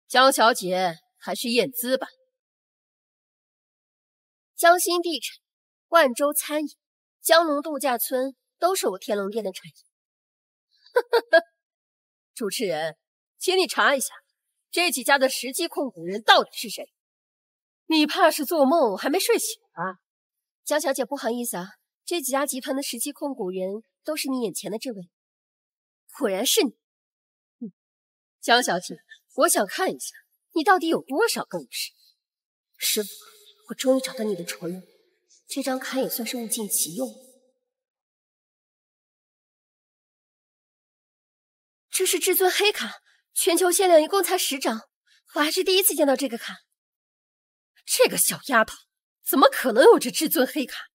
江小姐，还是验资吧。江心地产、万州餐饮、江龙度假村，都是我天龙殿的产业。哈哈哈，主持人。请你查一下这几家的实际控股人到底是谁？你怕是做梦还没睡醒吧？江小姐，不好意思，啊，这几家集团的实际控股人都是你眼前的这位。果然是你，嗯，江小姐，我想看一下你到底有多少更事。师傅，我终于找到你的仇人，这张卡也算是物尽其用。这是至尊黑卡。全球限量一共才十张，我还是第一次见到这个卡。这个小丫头怎么可能有这至尊黑卡？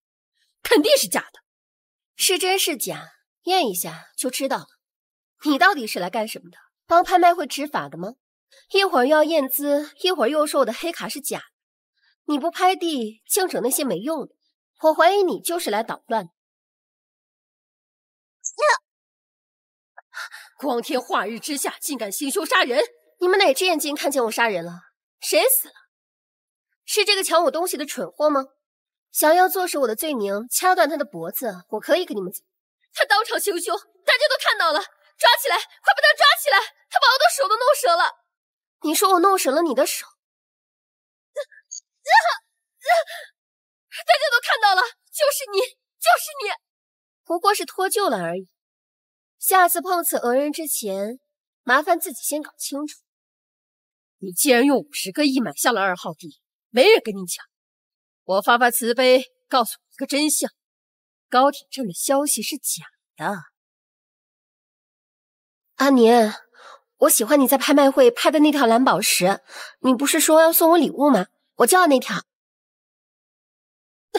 肯定是假的。是真是假，验一下就知道了。你到底是来干什么的？帮拍卖会执法的吗？一会儿要验资，一会儿又说我的黑卡是假的，你不拍地，净整那些没用的。我怀疑你就是来捣乱的。光天化日之下，竟敢行凶杀人！你们哪只眼睛看见我杀人了？谁死了？是这个抢我东西的蠢货吗？想要坐实我的罪名，掐断他的脖子，我可以给你们走。他当场行凶，大家都看到了，抓起来！快把他抓起来！他把我的手都弄折了。你说我弄折了你的手？大家都看到了，就是你，就是你！不过是脱臼了而已。下次碰瓷讹人之前，麻烦自己先搞清楚。你既然用五十个亿买下了二号地，没人跟你抢。我发发慈悲，告诉你一个真相：高铁站的消息是假的。阿宁，我喜欢你在拍卖会拍的那条蓝宝石。你不是说要送我礼物吗？我就要那条。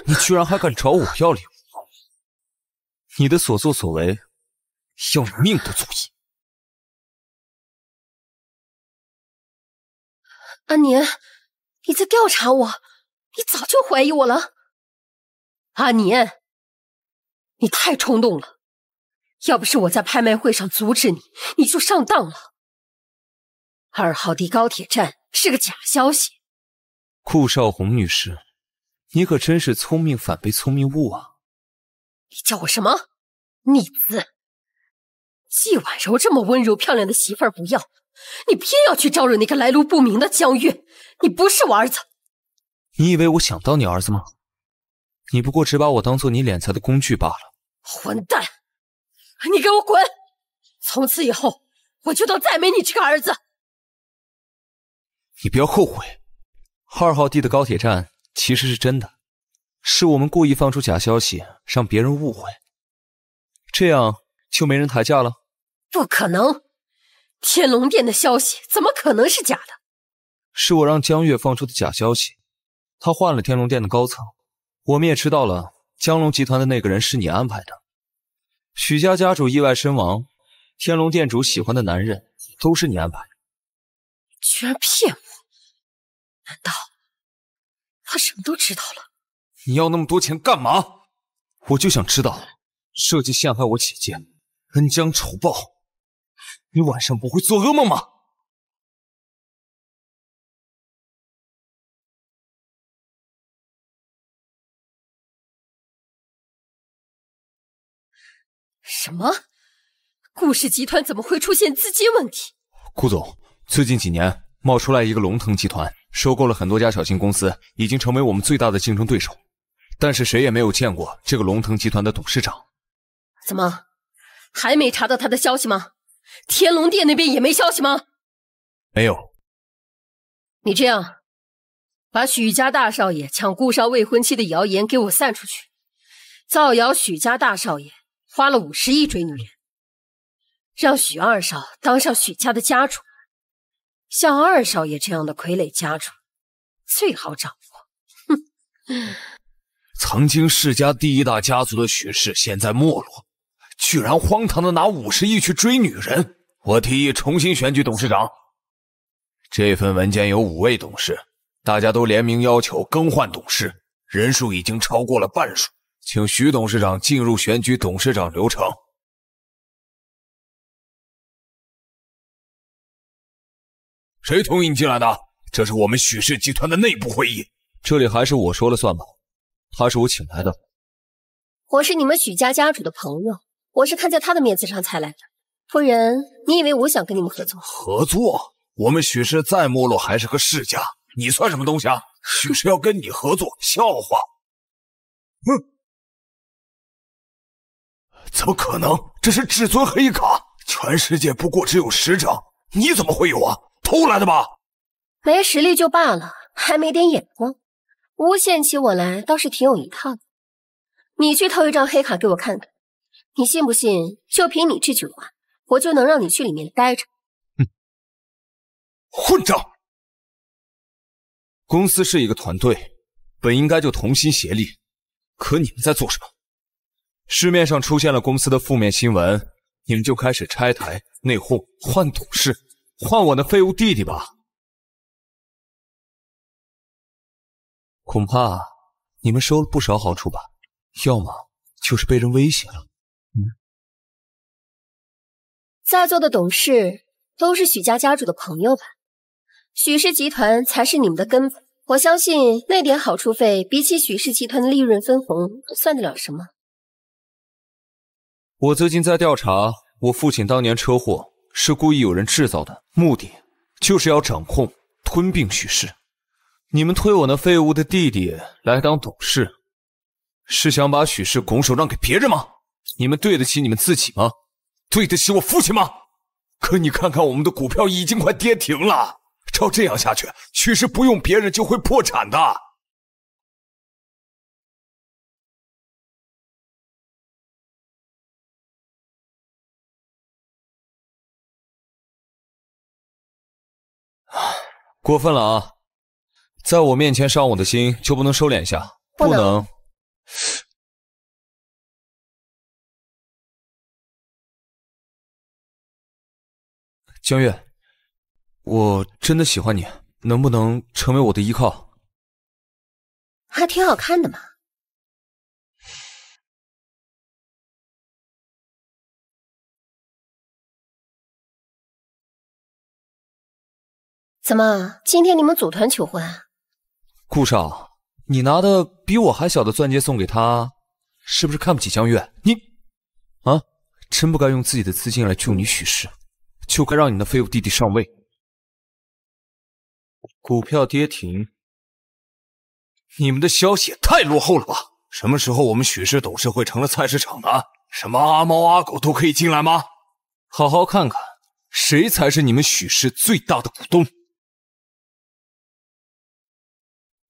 你居然还敢找我要礼物？你的所作所为。要你命的主意。阿年，你在调查我？你早就怀疑我了。阿年，你太冲动了。要不是我在拍卖会上阻止你，你就上当了。二号地高铁站是个假消息。顾少红女士，你可真是聪明反被聪明误啊！你叫我什么？逆子！季婉柔这么温柔漂亮的媳妇儿不要，你偏要去招惹那个来路不明的江月。你不是我儿子，你以为我想当你儿子吗？你不过只把我当做你敛财的工具罢了。混蛋，你给我滚！从此以后，我就当再没你这个儿子。你不要后悔。二号地的高铁站其实是真的，是我们故意放出假消息让别人误会，这样就没人抬价了。不可能，天龙殿的消息怎么可能是假的？是我让江月放出的假消息，他换了天龙殿的高层，我们也知道了江龙集团的那个人是你安排的，许家家主意外身亡，天龙殿主喜欢的男人都是你安排的，居然骗我！难道他什么都知道了？你要那么多钱干嘛？我就想知道，设计陷害我姐姐，恩将仇报。你晚上不会做噩梦吗？什么？顾氏集团怎么会出现资金问题？顾总，最近几年冒出来一个龙腾集团，收购了很多家小型公司，已经成为我们最大的竞争对手。但是谁也没有见过这个龙腾集团的董事长。怎么，还没查到他的消息吗？天龙殿那边也没消息吗？没有。你这样，把许家大少爷抢顾少未婚妻的谣言给我散出去，造谣许家大少爷花了五十亿追女人，让许二少当上许家的家主。像二少爷这样的傀儡家主，最好掌握。哼，曾经世家第一大家族的许氏，现在没落。居然荒唐的拿五十亿去追女人！我提议重新选举董事长。这份文件有五位董事，大家都联名要求更换董事，人数已经超过了半数，请徐董事长进入选举董事长流程。谁同意你进来的？这是我们许氏集团的内部会议，这里还是我说了算吧。他是我请来的，我是你们许家家主的朋友。我是看在他的面子上才来的，夫人，你以为我想跟你们合作？合作？我们许氏再没落还是个世家，你算什么东西啊？许氏要跟你合作，笑话！哼，怎么可能？这是至尊黑卡，全世界不过只有十张，你怎么会有啊？偷来的吧？没实力就罢了，还没点眼光，诬陷起我来倒是挺有一套的。你去偷一张黑卡给我看看。你信不信？就凭你这句话，我就能让你去里面待着。哼！混账！公司是一个团队，本应该就同心协力，可你们在做什么？市面上出现了公司的负面新闻，你们就开始拆台、内讧、换董事、换我那废物弟弟吧？恐怕你们收了不少好处吧？要么就是被人威胁了。在座的董事都是许家家主的朋友吧？许氏集团才是你们的根本。我相信那点好处费比起许氏集团的利润分红算得了什么？我最近在调查，我父亲当年车祸是故意有人制造的，目的就是要掌控、吞并许氏。你们推我那废物的弟弟来当董事，是想把许氏拱手让给别人吗？你们对得起你们自己吗？对得起我父亲吗？可你看看我们的股票已经快跌停了，照这样下去，确实不用别人就会破产的。过分了啊！在我面前伤我的心，就不能收敛一下？不能。江月，我真的喜欢你，能不能成为我的依靠？还挺好看的嘛。怎么，今天你们组团求婚顾少，你拿的比我还小的钻戒送给他，是不是看不起江月？你，啊，真不该用自己的资金来救你许氏。就该让你那废物弟弟上位。股票跌停，你们的消息也太落后了吧？什么时候我们许氏董事会成了菜市场了？什么阿猫阿狗都可以进来吗？好好看看，谁才是你们许氏最大的股东？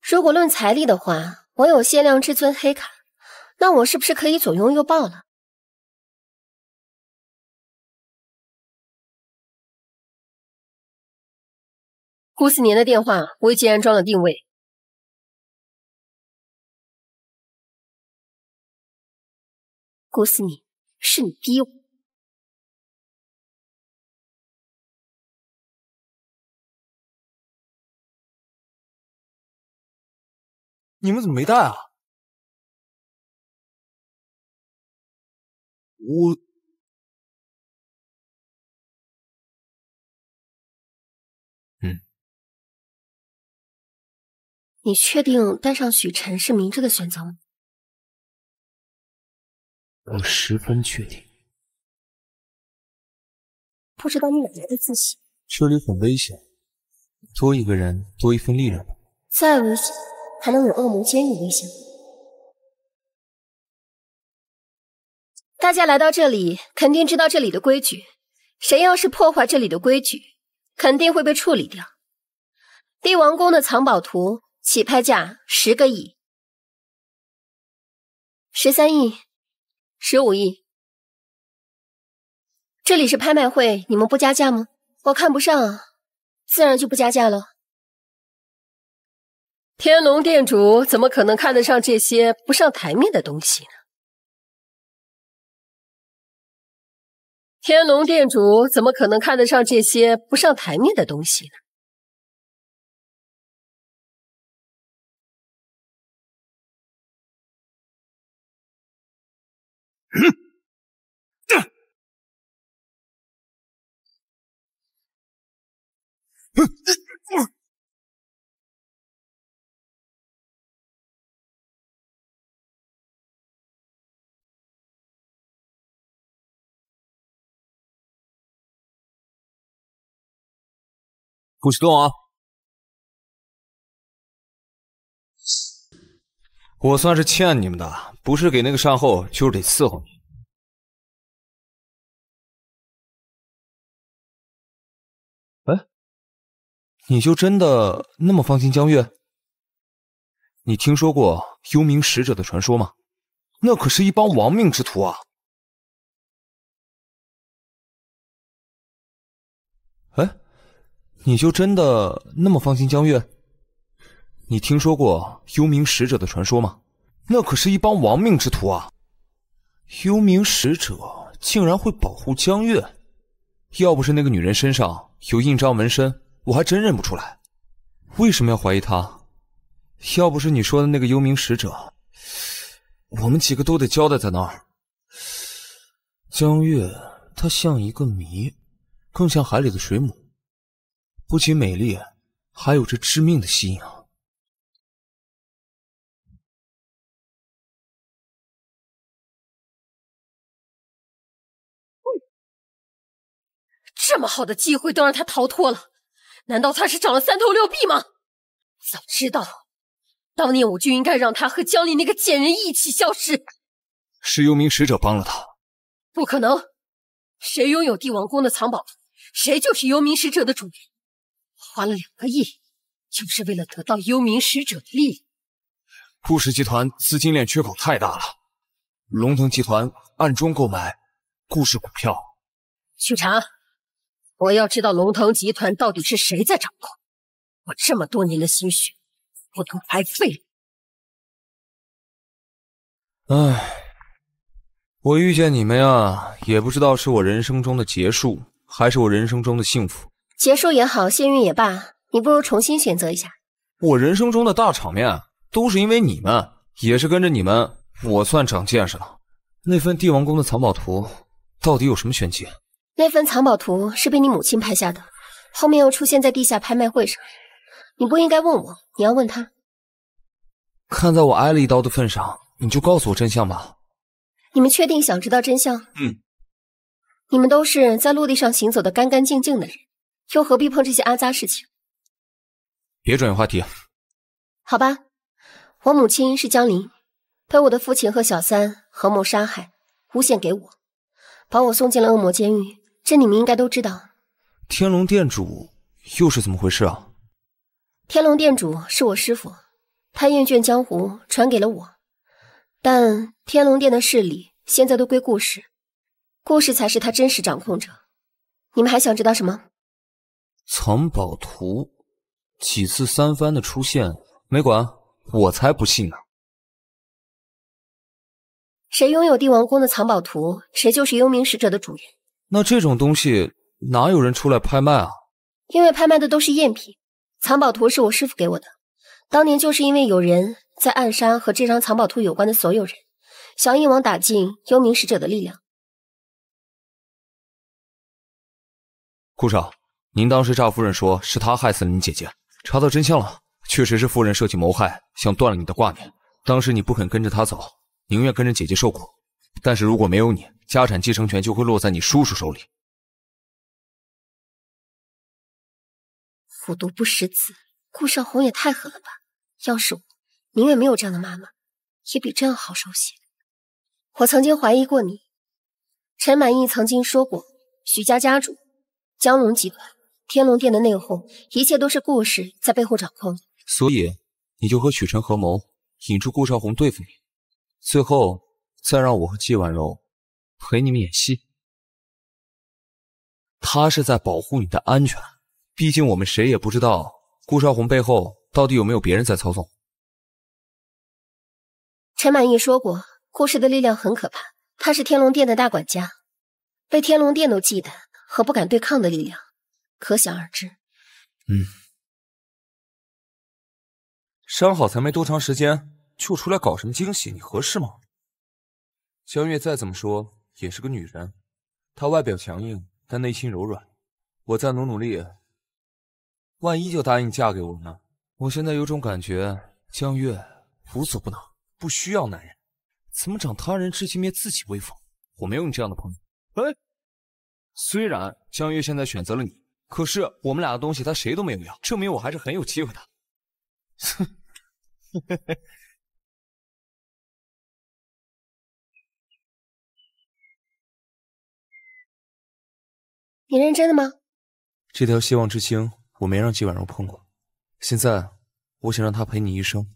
如果论财力的话，我有限量至尊黑卡，那我是不是可以左拥右抱了？顾思年的电话我已经安装了定位。顾思年，是你逼我。你们怎么没带啊？我。你确定带上许辰是明智的选择吗？我十分确定。不知道你哪来的自信？这里很危险，多一个人多一份力量吧。再危险，还能有恶魔监狱危险大家来到这里，肯定知道这里的规矩。谁要是破坏这里的规矩，肯定会被处理掉。帝王宫的藏宝图。起拍价十个亿，十三亿，十五亿。这里是拍卖会，你们不加价吗？我看不上，自然就不加价了。天龙店主怎么可能看得上这些不上台面的东西呢？天龙店主怎么可能看得上这些不上台面的东西呢？嗯，嗯，不许动啊！我算是欠你们的，不是给那个善后，就是得伺候你。哎，你就真的那么放心江月？你听说过幽冥使者的传说吗？那可是一帮亡命之徒啊！哎，你就真的那么放心江月？你听说过幽冥使者的传说吗？那可是一帮亡命之徒啊！幽冥使者竟然会保护江月，要不是那个女人身上有印章纹身，我还真认不出来。为什么要怀疑她？要不是你说的那个幽冥使者，我们几个都得交代在那儿。江月，她像一个谜，更像海里的水母，不仅美丽，还有着致命的吸引。这么好的机会都让他逃脱了，难道他是长了三头六臂吗？早知道，当年我就应该让他和江离那个贱人一起消失。是幽冥使者帮了他？不可能，谁拥有帝王宫的藏宝图，谁就是幽冥使者的主人。花了两个亿，就是为了得到幽冥使者的力量。顾氏集团资金链缺口太大了，龙腾集团暗中购买顾氏股票，去查。我要知道龙腾集团到底是谁在掌控，我这么多年的心血不能白费了。唉，我遇见你们呀，也不知道是我人生中的结束，还是我人生中的幸福。结束也好，幸运也罢，你不如重新选择一下。我人生中的大场面都是因为你们，也是跟着你们，我算长见识了。那份帝王宫的藏宝图到底有什么玄机？那份藏宝图是被你母亲拍下的，后面又出现在地下拍卖会上。你不应该问我，你要问他。看在我挨了一刀的份上，你就告诉我真相吧。你们确定想知道真相？嗯。你们都是在陆地上行走的干干净净的人，又何必碰这些阿杂事情？别转移话题。好吧，我母亲是江林，被我的父亲和小三合谋杀害，诬陷给我，把我送进了恶魔监狱。这你们应该都知道。天龙殿主又是怎么回事啊？天龙殿主是我师父，他厌倦江湖，传给了我。但天龙殿的势力现在都归顾氏，顾氏才是他真实掌控者。你们还想知道什么？藏宝图，几次三番的出现没管，我才不信呢。谁拥有帝王宫的藏宝图，谁就是幽冥使者的主人。那这种东西哪有人出来拍卖啊？因为拍卖的都是赝品，藏宝图是我师傅给我的。当年就是因为有人在暗杀和这张藏宝图有关的所有人，想一网打尽幽冥使者的力量。顾少，您当时炸夫人说是他害死了你姐姐，查到真相了，确实是夫人设计谋害，想断了你的挂念。当时你不肯跟着他走，宁愿跟着姐姐受苦。但是如果没有你，家产继承权就会落在你叔叔手里。虎毒不食子，顾少红也太狠了吧！要是我，宁愿没有这样的妈妈，也比这样好受些。我曾经怀疑过你，陈满意曾经说过，许家家主、江龙集团、天龙殿的内讧，一切都是顾氏在背后掌控的。所以，你就和许晨合谋，引出顾少红对付你，最后。再让我和季婉柔陪你们演戏，他是在保护你的安全。毕竟我们谁也不知道顾少红背后到底有没有别人在操纵。陈满义说过，顾氏的力量很可怕，他是天龙殿的大管家，被天龙殿都忌惮和不敢对抗的力量，可想而知。嗯，伤好才没多长时间，就出来搞什么惊喜，你合适吗？江月再怎么说也是个女人，她外表强硬，但内心柔软。我再努努力，万一就答应嫁给我呢？我现在有种感觉，江月无所不能，不需要男人，怎么长他人志气，灭自己威风？我没有你这样的朋友。哎，虽然江月现在选择了你，可是我们俩的东西她谁都没有要，证明我还是很有机会的。哼，嘿嘿嘿。你认真的吗？这条希望之星我没让季婉柔碰过，现在我想让她陪你一生。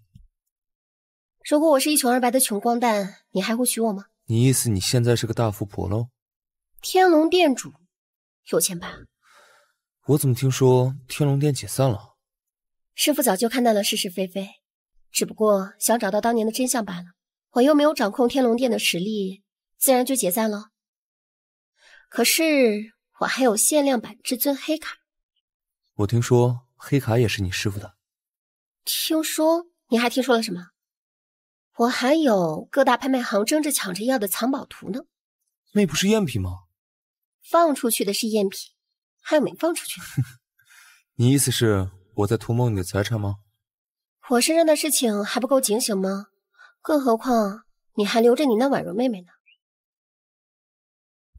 如果我是一穷二白的穷光蛋，你还会娶我吗？你意思你现在是个大富婆喽？天龙殿主有钱吧？我怎么听说天龙殿解散了？师傅早就看淡了是是非非，只不过想找到当年的真相罢了。我又没有掌控天龙殿的实力，自然就解散了。可是。我还有限量版至尊黑卡，我听说黑卡也是你师傅的。听说？你还听说了什么？我还有各大拍卖行争着抢着要的藏宝图呢。那不是赝品吗？放出去的是赝品，还有没放出去。你意思是我在图谋你的财产吗？我身上的事情还不够警醒吗？更何况你还留着你那婉容妹妹呢。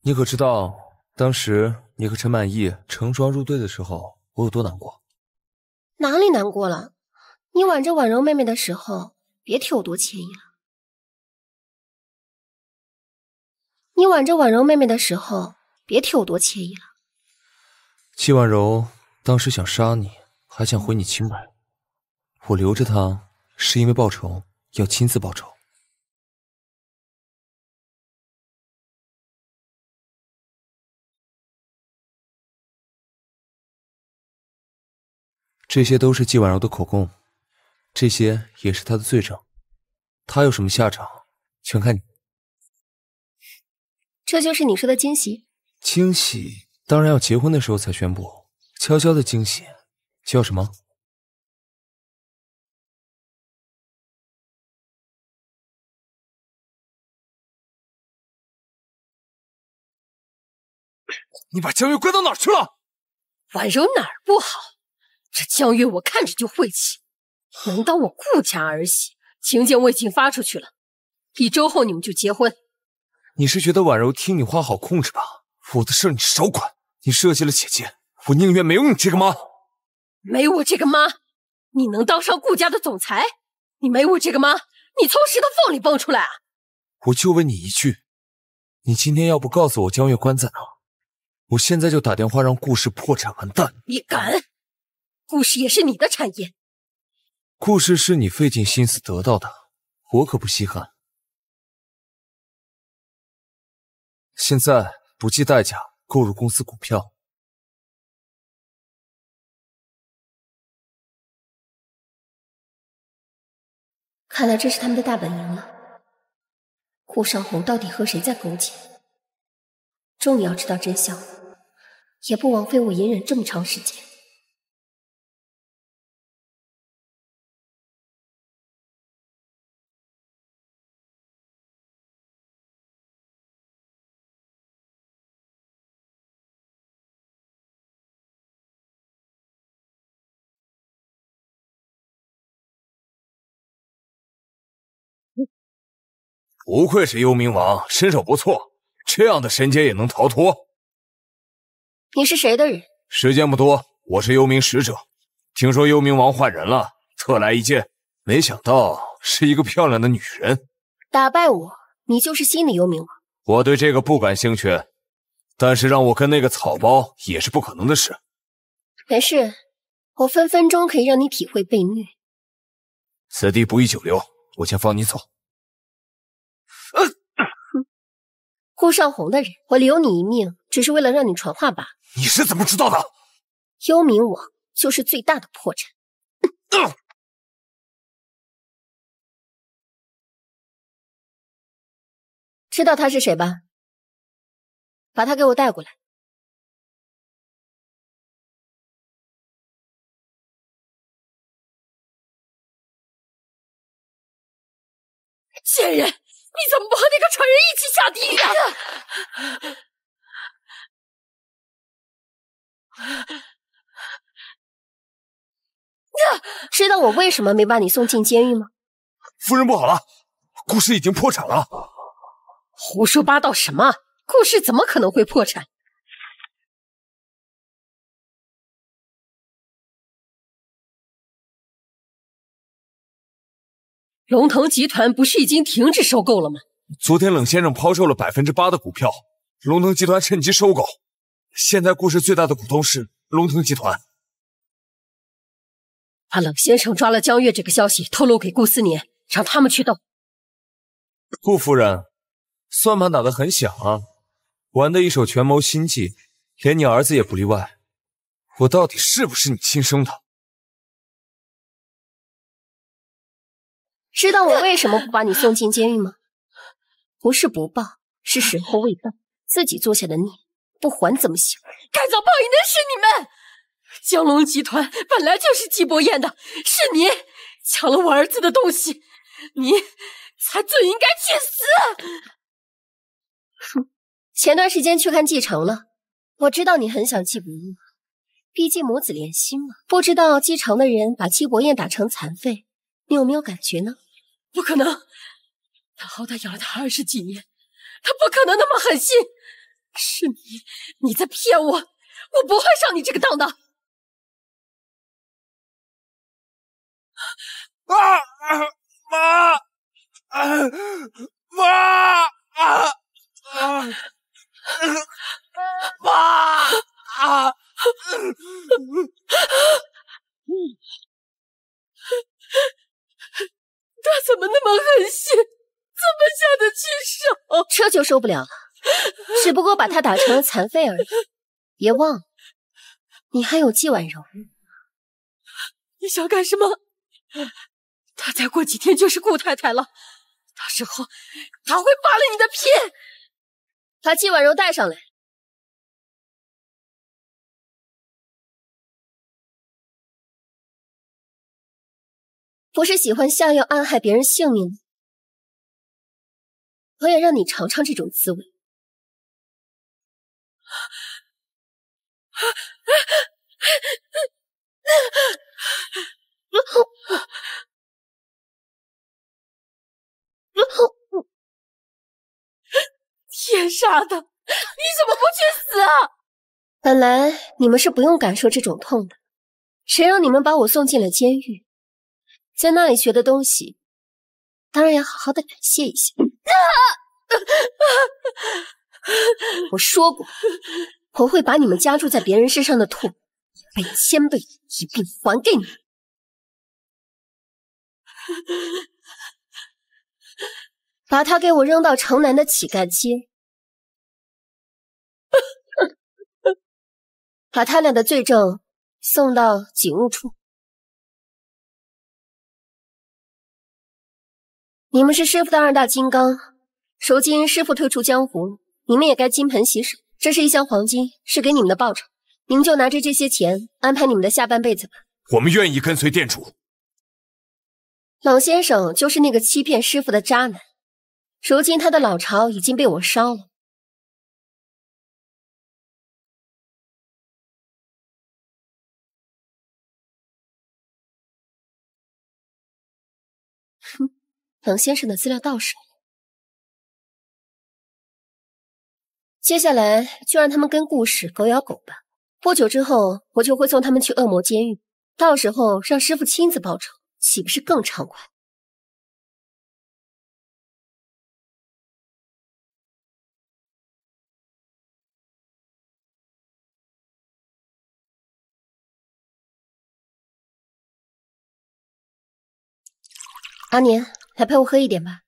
你可知道？当时你和陈满意成双入对的时候，我有多难过？哪里难过了？你挽着婉柔妹妹的时候，别提我多惬意了。你挽着婉柔妹妹的时候，别提我多惬意了。戚婉柔当时想杀你，还想毁你清白。我留着她，是因为报仇，要亲自报仇。这些都是季婉柔的口供，这些也是她的罪证，她有什么下场，全看你。这就是你说的惊喜？惊喜当然要结婚的时候才宣布，悄悄的惊喜叫什么？你把江月关到哪儿去了？婉柔哪儿不好？这江月我看着就晦气，能当我顾家儿媳，请柬我已经发出去了，一周后你们就结婚。你是觉得婉柔听你话好控制吧？我的事你少管，你设计了姐姐，我宁愿没有你这个妈。没我这个妈，你能当上顾家的总裁？你没我这个妈，你从石头缝里蹦出来啊？我就问你一句，你今天要不告诉我江月关在哪，我现在就打电话让顾氏破产完蛋。你敢！故事也是你的产业，故事是你费尽心思得到的，我可不稀罕。现在不计代价购入公司股票，看来这是他们的大本营了。顾少红到底和谁在勾结？终于要知道真相了，也不枉费我隐忍这么长时间。不愧是幽冥王，身手不错，这样的神阶也能逃脱。你是谁的人？时间不多，我是幽冥使者。听说幽冥王换人了，特来一见。没想到是一个漂亮的女人。打败我，你就是新的幽冥王。我对这个不感兴趣，但是让我跟那个草包也是不可能的事。没事，我分分钟可以让你体会被虐。此地不宜久留，我先放你走。顾 少红的人，我留你一命，只是为了让你传话吧。你是怎么知道的？幽冥网就是最大的破绽。知道他是谁吧？把他给我带过来。贱人！你怎么不和那个蠢人一起下地狱？啊？知道我为什么没把你送进监狱吗？夫人不好了，顾氏已经破产了。胡说八道什么？顾氏怎么可能会破产？龙腾集团不是已经停止收购了吗？昨天冷先生抛售了百分之八的股票，龙腾集团趁机收购。现在顾氏最大的股东是龙腾集团。把冷先生抓了，江月这个消息透露给顾思年，让他们去斗。顾夫人，算盘打得很响啊，玩的一手权谋心计，连你儿子也不例外。我到底是不是你亲生的？知道我为什么不把你送进监狱吗？不是不报，是时候未到。自己做下的孽不还怎么行？该遭报应的是你们！江龙集团本来就是季伯彦的，是你抢了我儿子的东西，你才最应该去死。哼，前段时间去看季城了。我知道你很想季伯彦，毕竟母子连心嘛。不知道季城的人把季伯彦打成残废，你有没有感觉呢？不可能！他好歹养了他二十几年，他不可能那么狠心。是你，你在骗我！我不会上你这个当的。啊！妈！啊！妈！啊！啊！他怎么那么狠心？怎么下得去手？这就受不了了，只不过把他打成了残废而已。别忘了，你还有季婉柔。你想干什么？他再过几天就是顾太太了，到时候他会扒了你的皮。把季婉柔带上来。不是喜欢下药暗害别人性命吗？我也让你尝尝这种滋味。天杀的！你怎么不去死啊？本来你们是不用感受这种痛的，谁让你们把我送进了监狱？在那里学的东西，当然要好好的感谢一下。我说过，我会把你们加注在别人身上的痛，百倍千倍一并还给你。把他给我扔到城南的乞丐街，把他俩的罪证送到警务处。你们是师傅的二大金刚，如今师傅退出江湖，你们也该金盆洗手。这是一箱黄金，是给你们的报酬，你们就拿着这些钱安排你们的下半辈子吧。我们愿意跟随店主。冷先生就是那个欺骗师傅的渣男，如今他的老巢已经被我烧了。冯先生的资料到手接下来就让他们跟故事狗咬狗吧。不久之后，我就会送他们去恶魔监狱，到时候让师傅亲自报仇，岂不是更畅快？阿年。来陪我喝一点吧。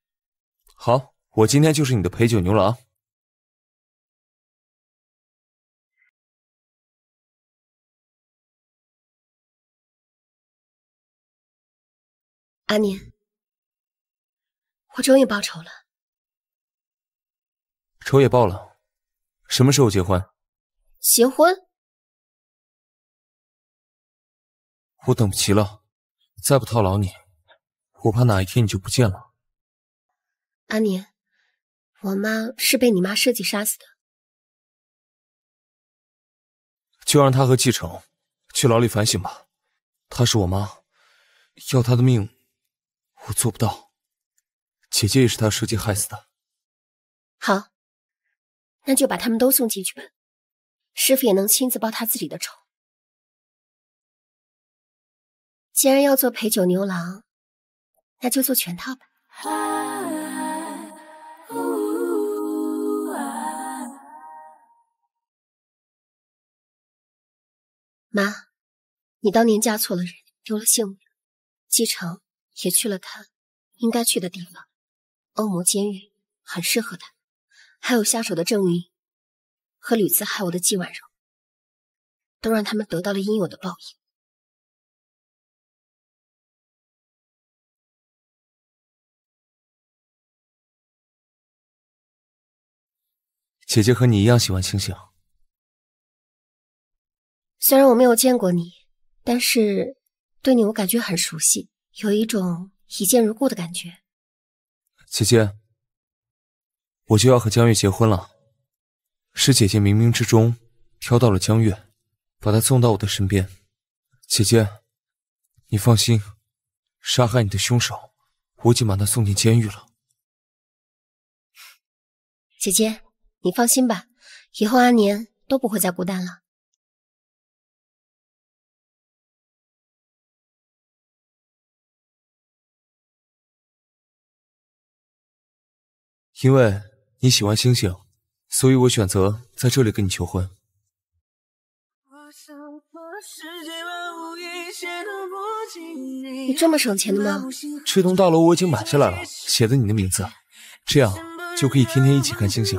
好，我今天就是你的陪酒牛郎。阿宁。我终于报仇了，仇也报了。什么时候结婚？结婚？我等不及了，再不套牢你。我怕哪一天你就不见了，阿宁。我妈是被你妈设计杀死的，就让她和季承去牢里反省吧。她是我妈，要她的命我做不到。姐姐也是她设计害死的。好，那就把他们都送进去吧。师傅也能亲自报他自己的仇。既然要做陪酒牛郎。那就做全套吧。妈，你当年嫁错了人，丢了性命；季承也去了他应该去的地方——恶魔监狱，很适合他。还有下手的郑云和屡次害我的季婉柔，都让他们得到了应有的报应。姐姐和你一样喜欢星星。虽然我没有见过你，但是对你我感觉很熟悉，有一种一见如故的感觉。姐姐，我就要和江月结婚了，是姐姐冥冥之中挑到了江月，把她送到我的身边。姐姐，你放心，杀害你的凶手，我已经把他送进监狱了。姐姐。你放心吧，以后阿年都不会再孤单了。因为你喜欢星星，所以我选择在这里跟你求婚。你这么省钱的吗？这栋大楼我已经买下来了，写的你的名字，这样就可以天天一起看星星。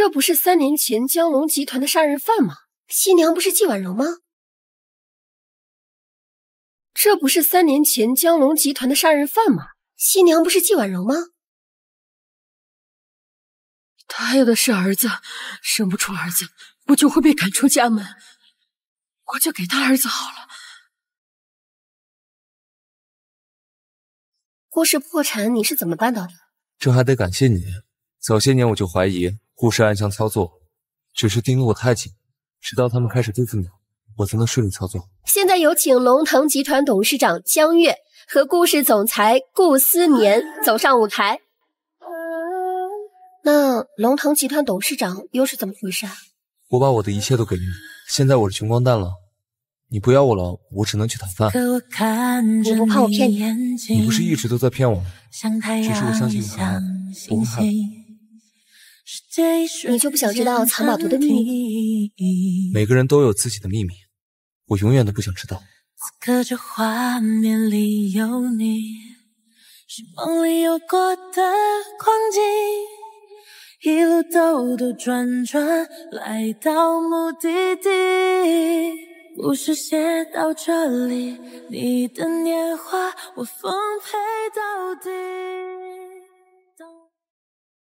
这不是三年前江龙集团的杀人犯吗？新娘不是季婉柔吗？这不是三年前江龙集团的杀人犯吗？新娘不是季婉柔吗？他要的是儿子，生不出儿子，我就会被赶出家门。我就给他儿子好了。郭氏破产，你是怎么办到的？这还得感谢你。早些年我就怀疑护士暗箱操作，只是盯得我太紧，直到他们开始对付你，我才能顺利操作。现在有请龙腾集团董事长江月和顾氏总裁顾思眠走上舞台。那龙腾集团董事长又是怎么回事？啊？我把我的一切都给了你，现在我是穷光蛋了，你不要我了，我只能去讨饭。我不怕我骗你，你不是一直都在骗我吗？只是我相信你，我们还。我就不想知道藏哪朵的天。每个人都有自己的秘密，我永远都不想知道。此刻这画面里有你，是梦里有过的光景。一路兜兜转转来到目的地，故事写到这里，你的年华我奉陪到底。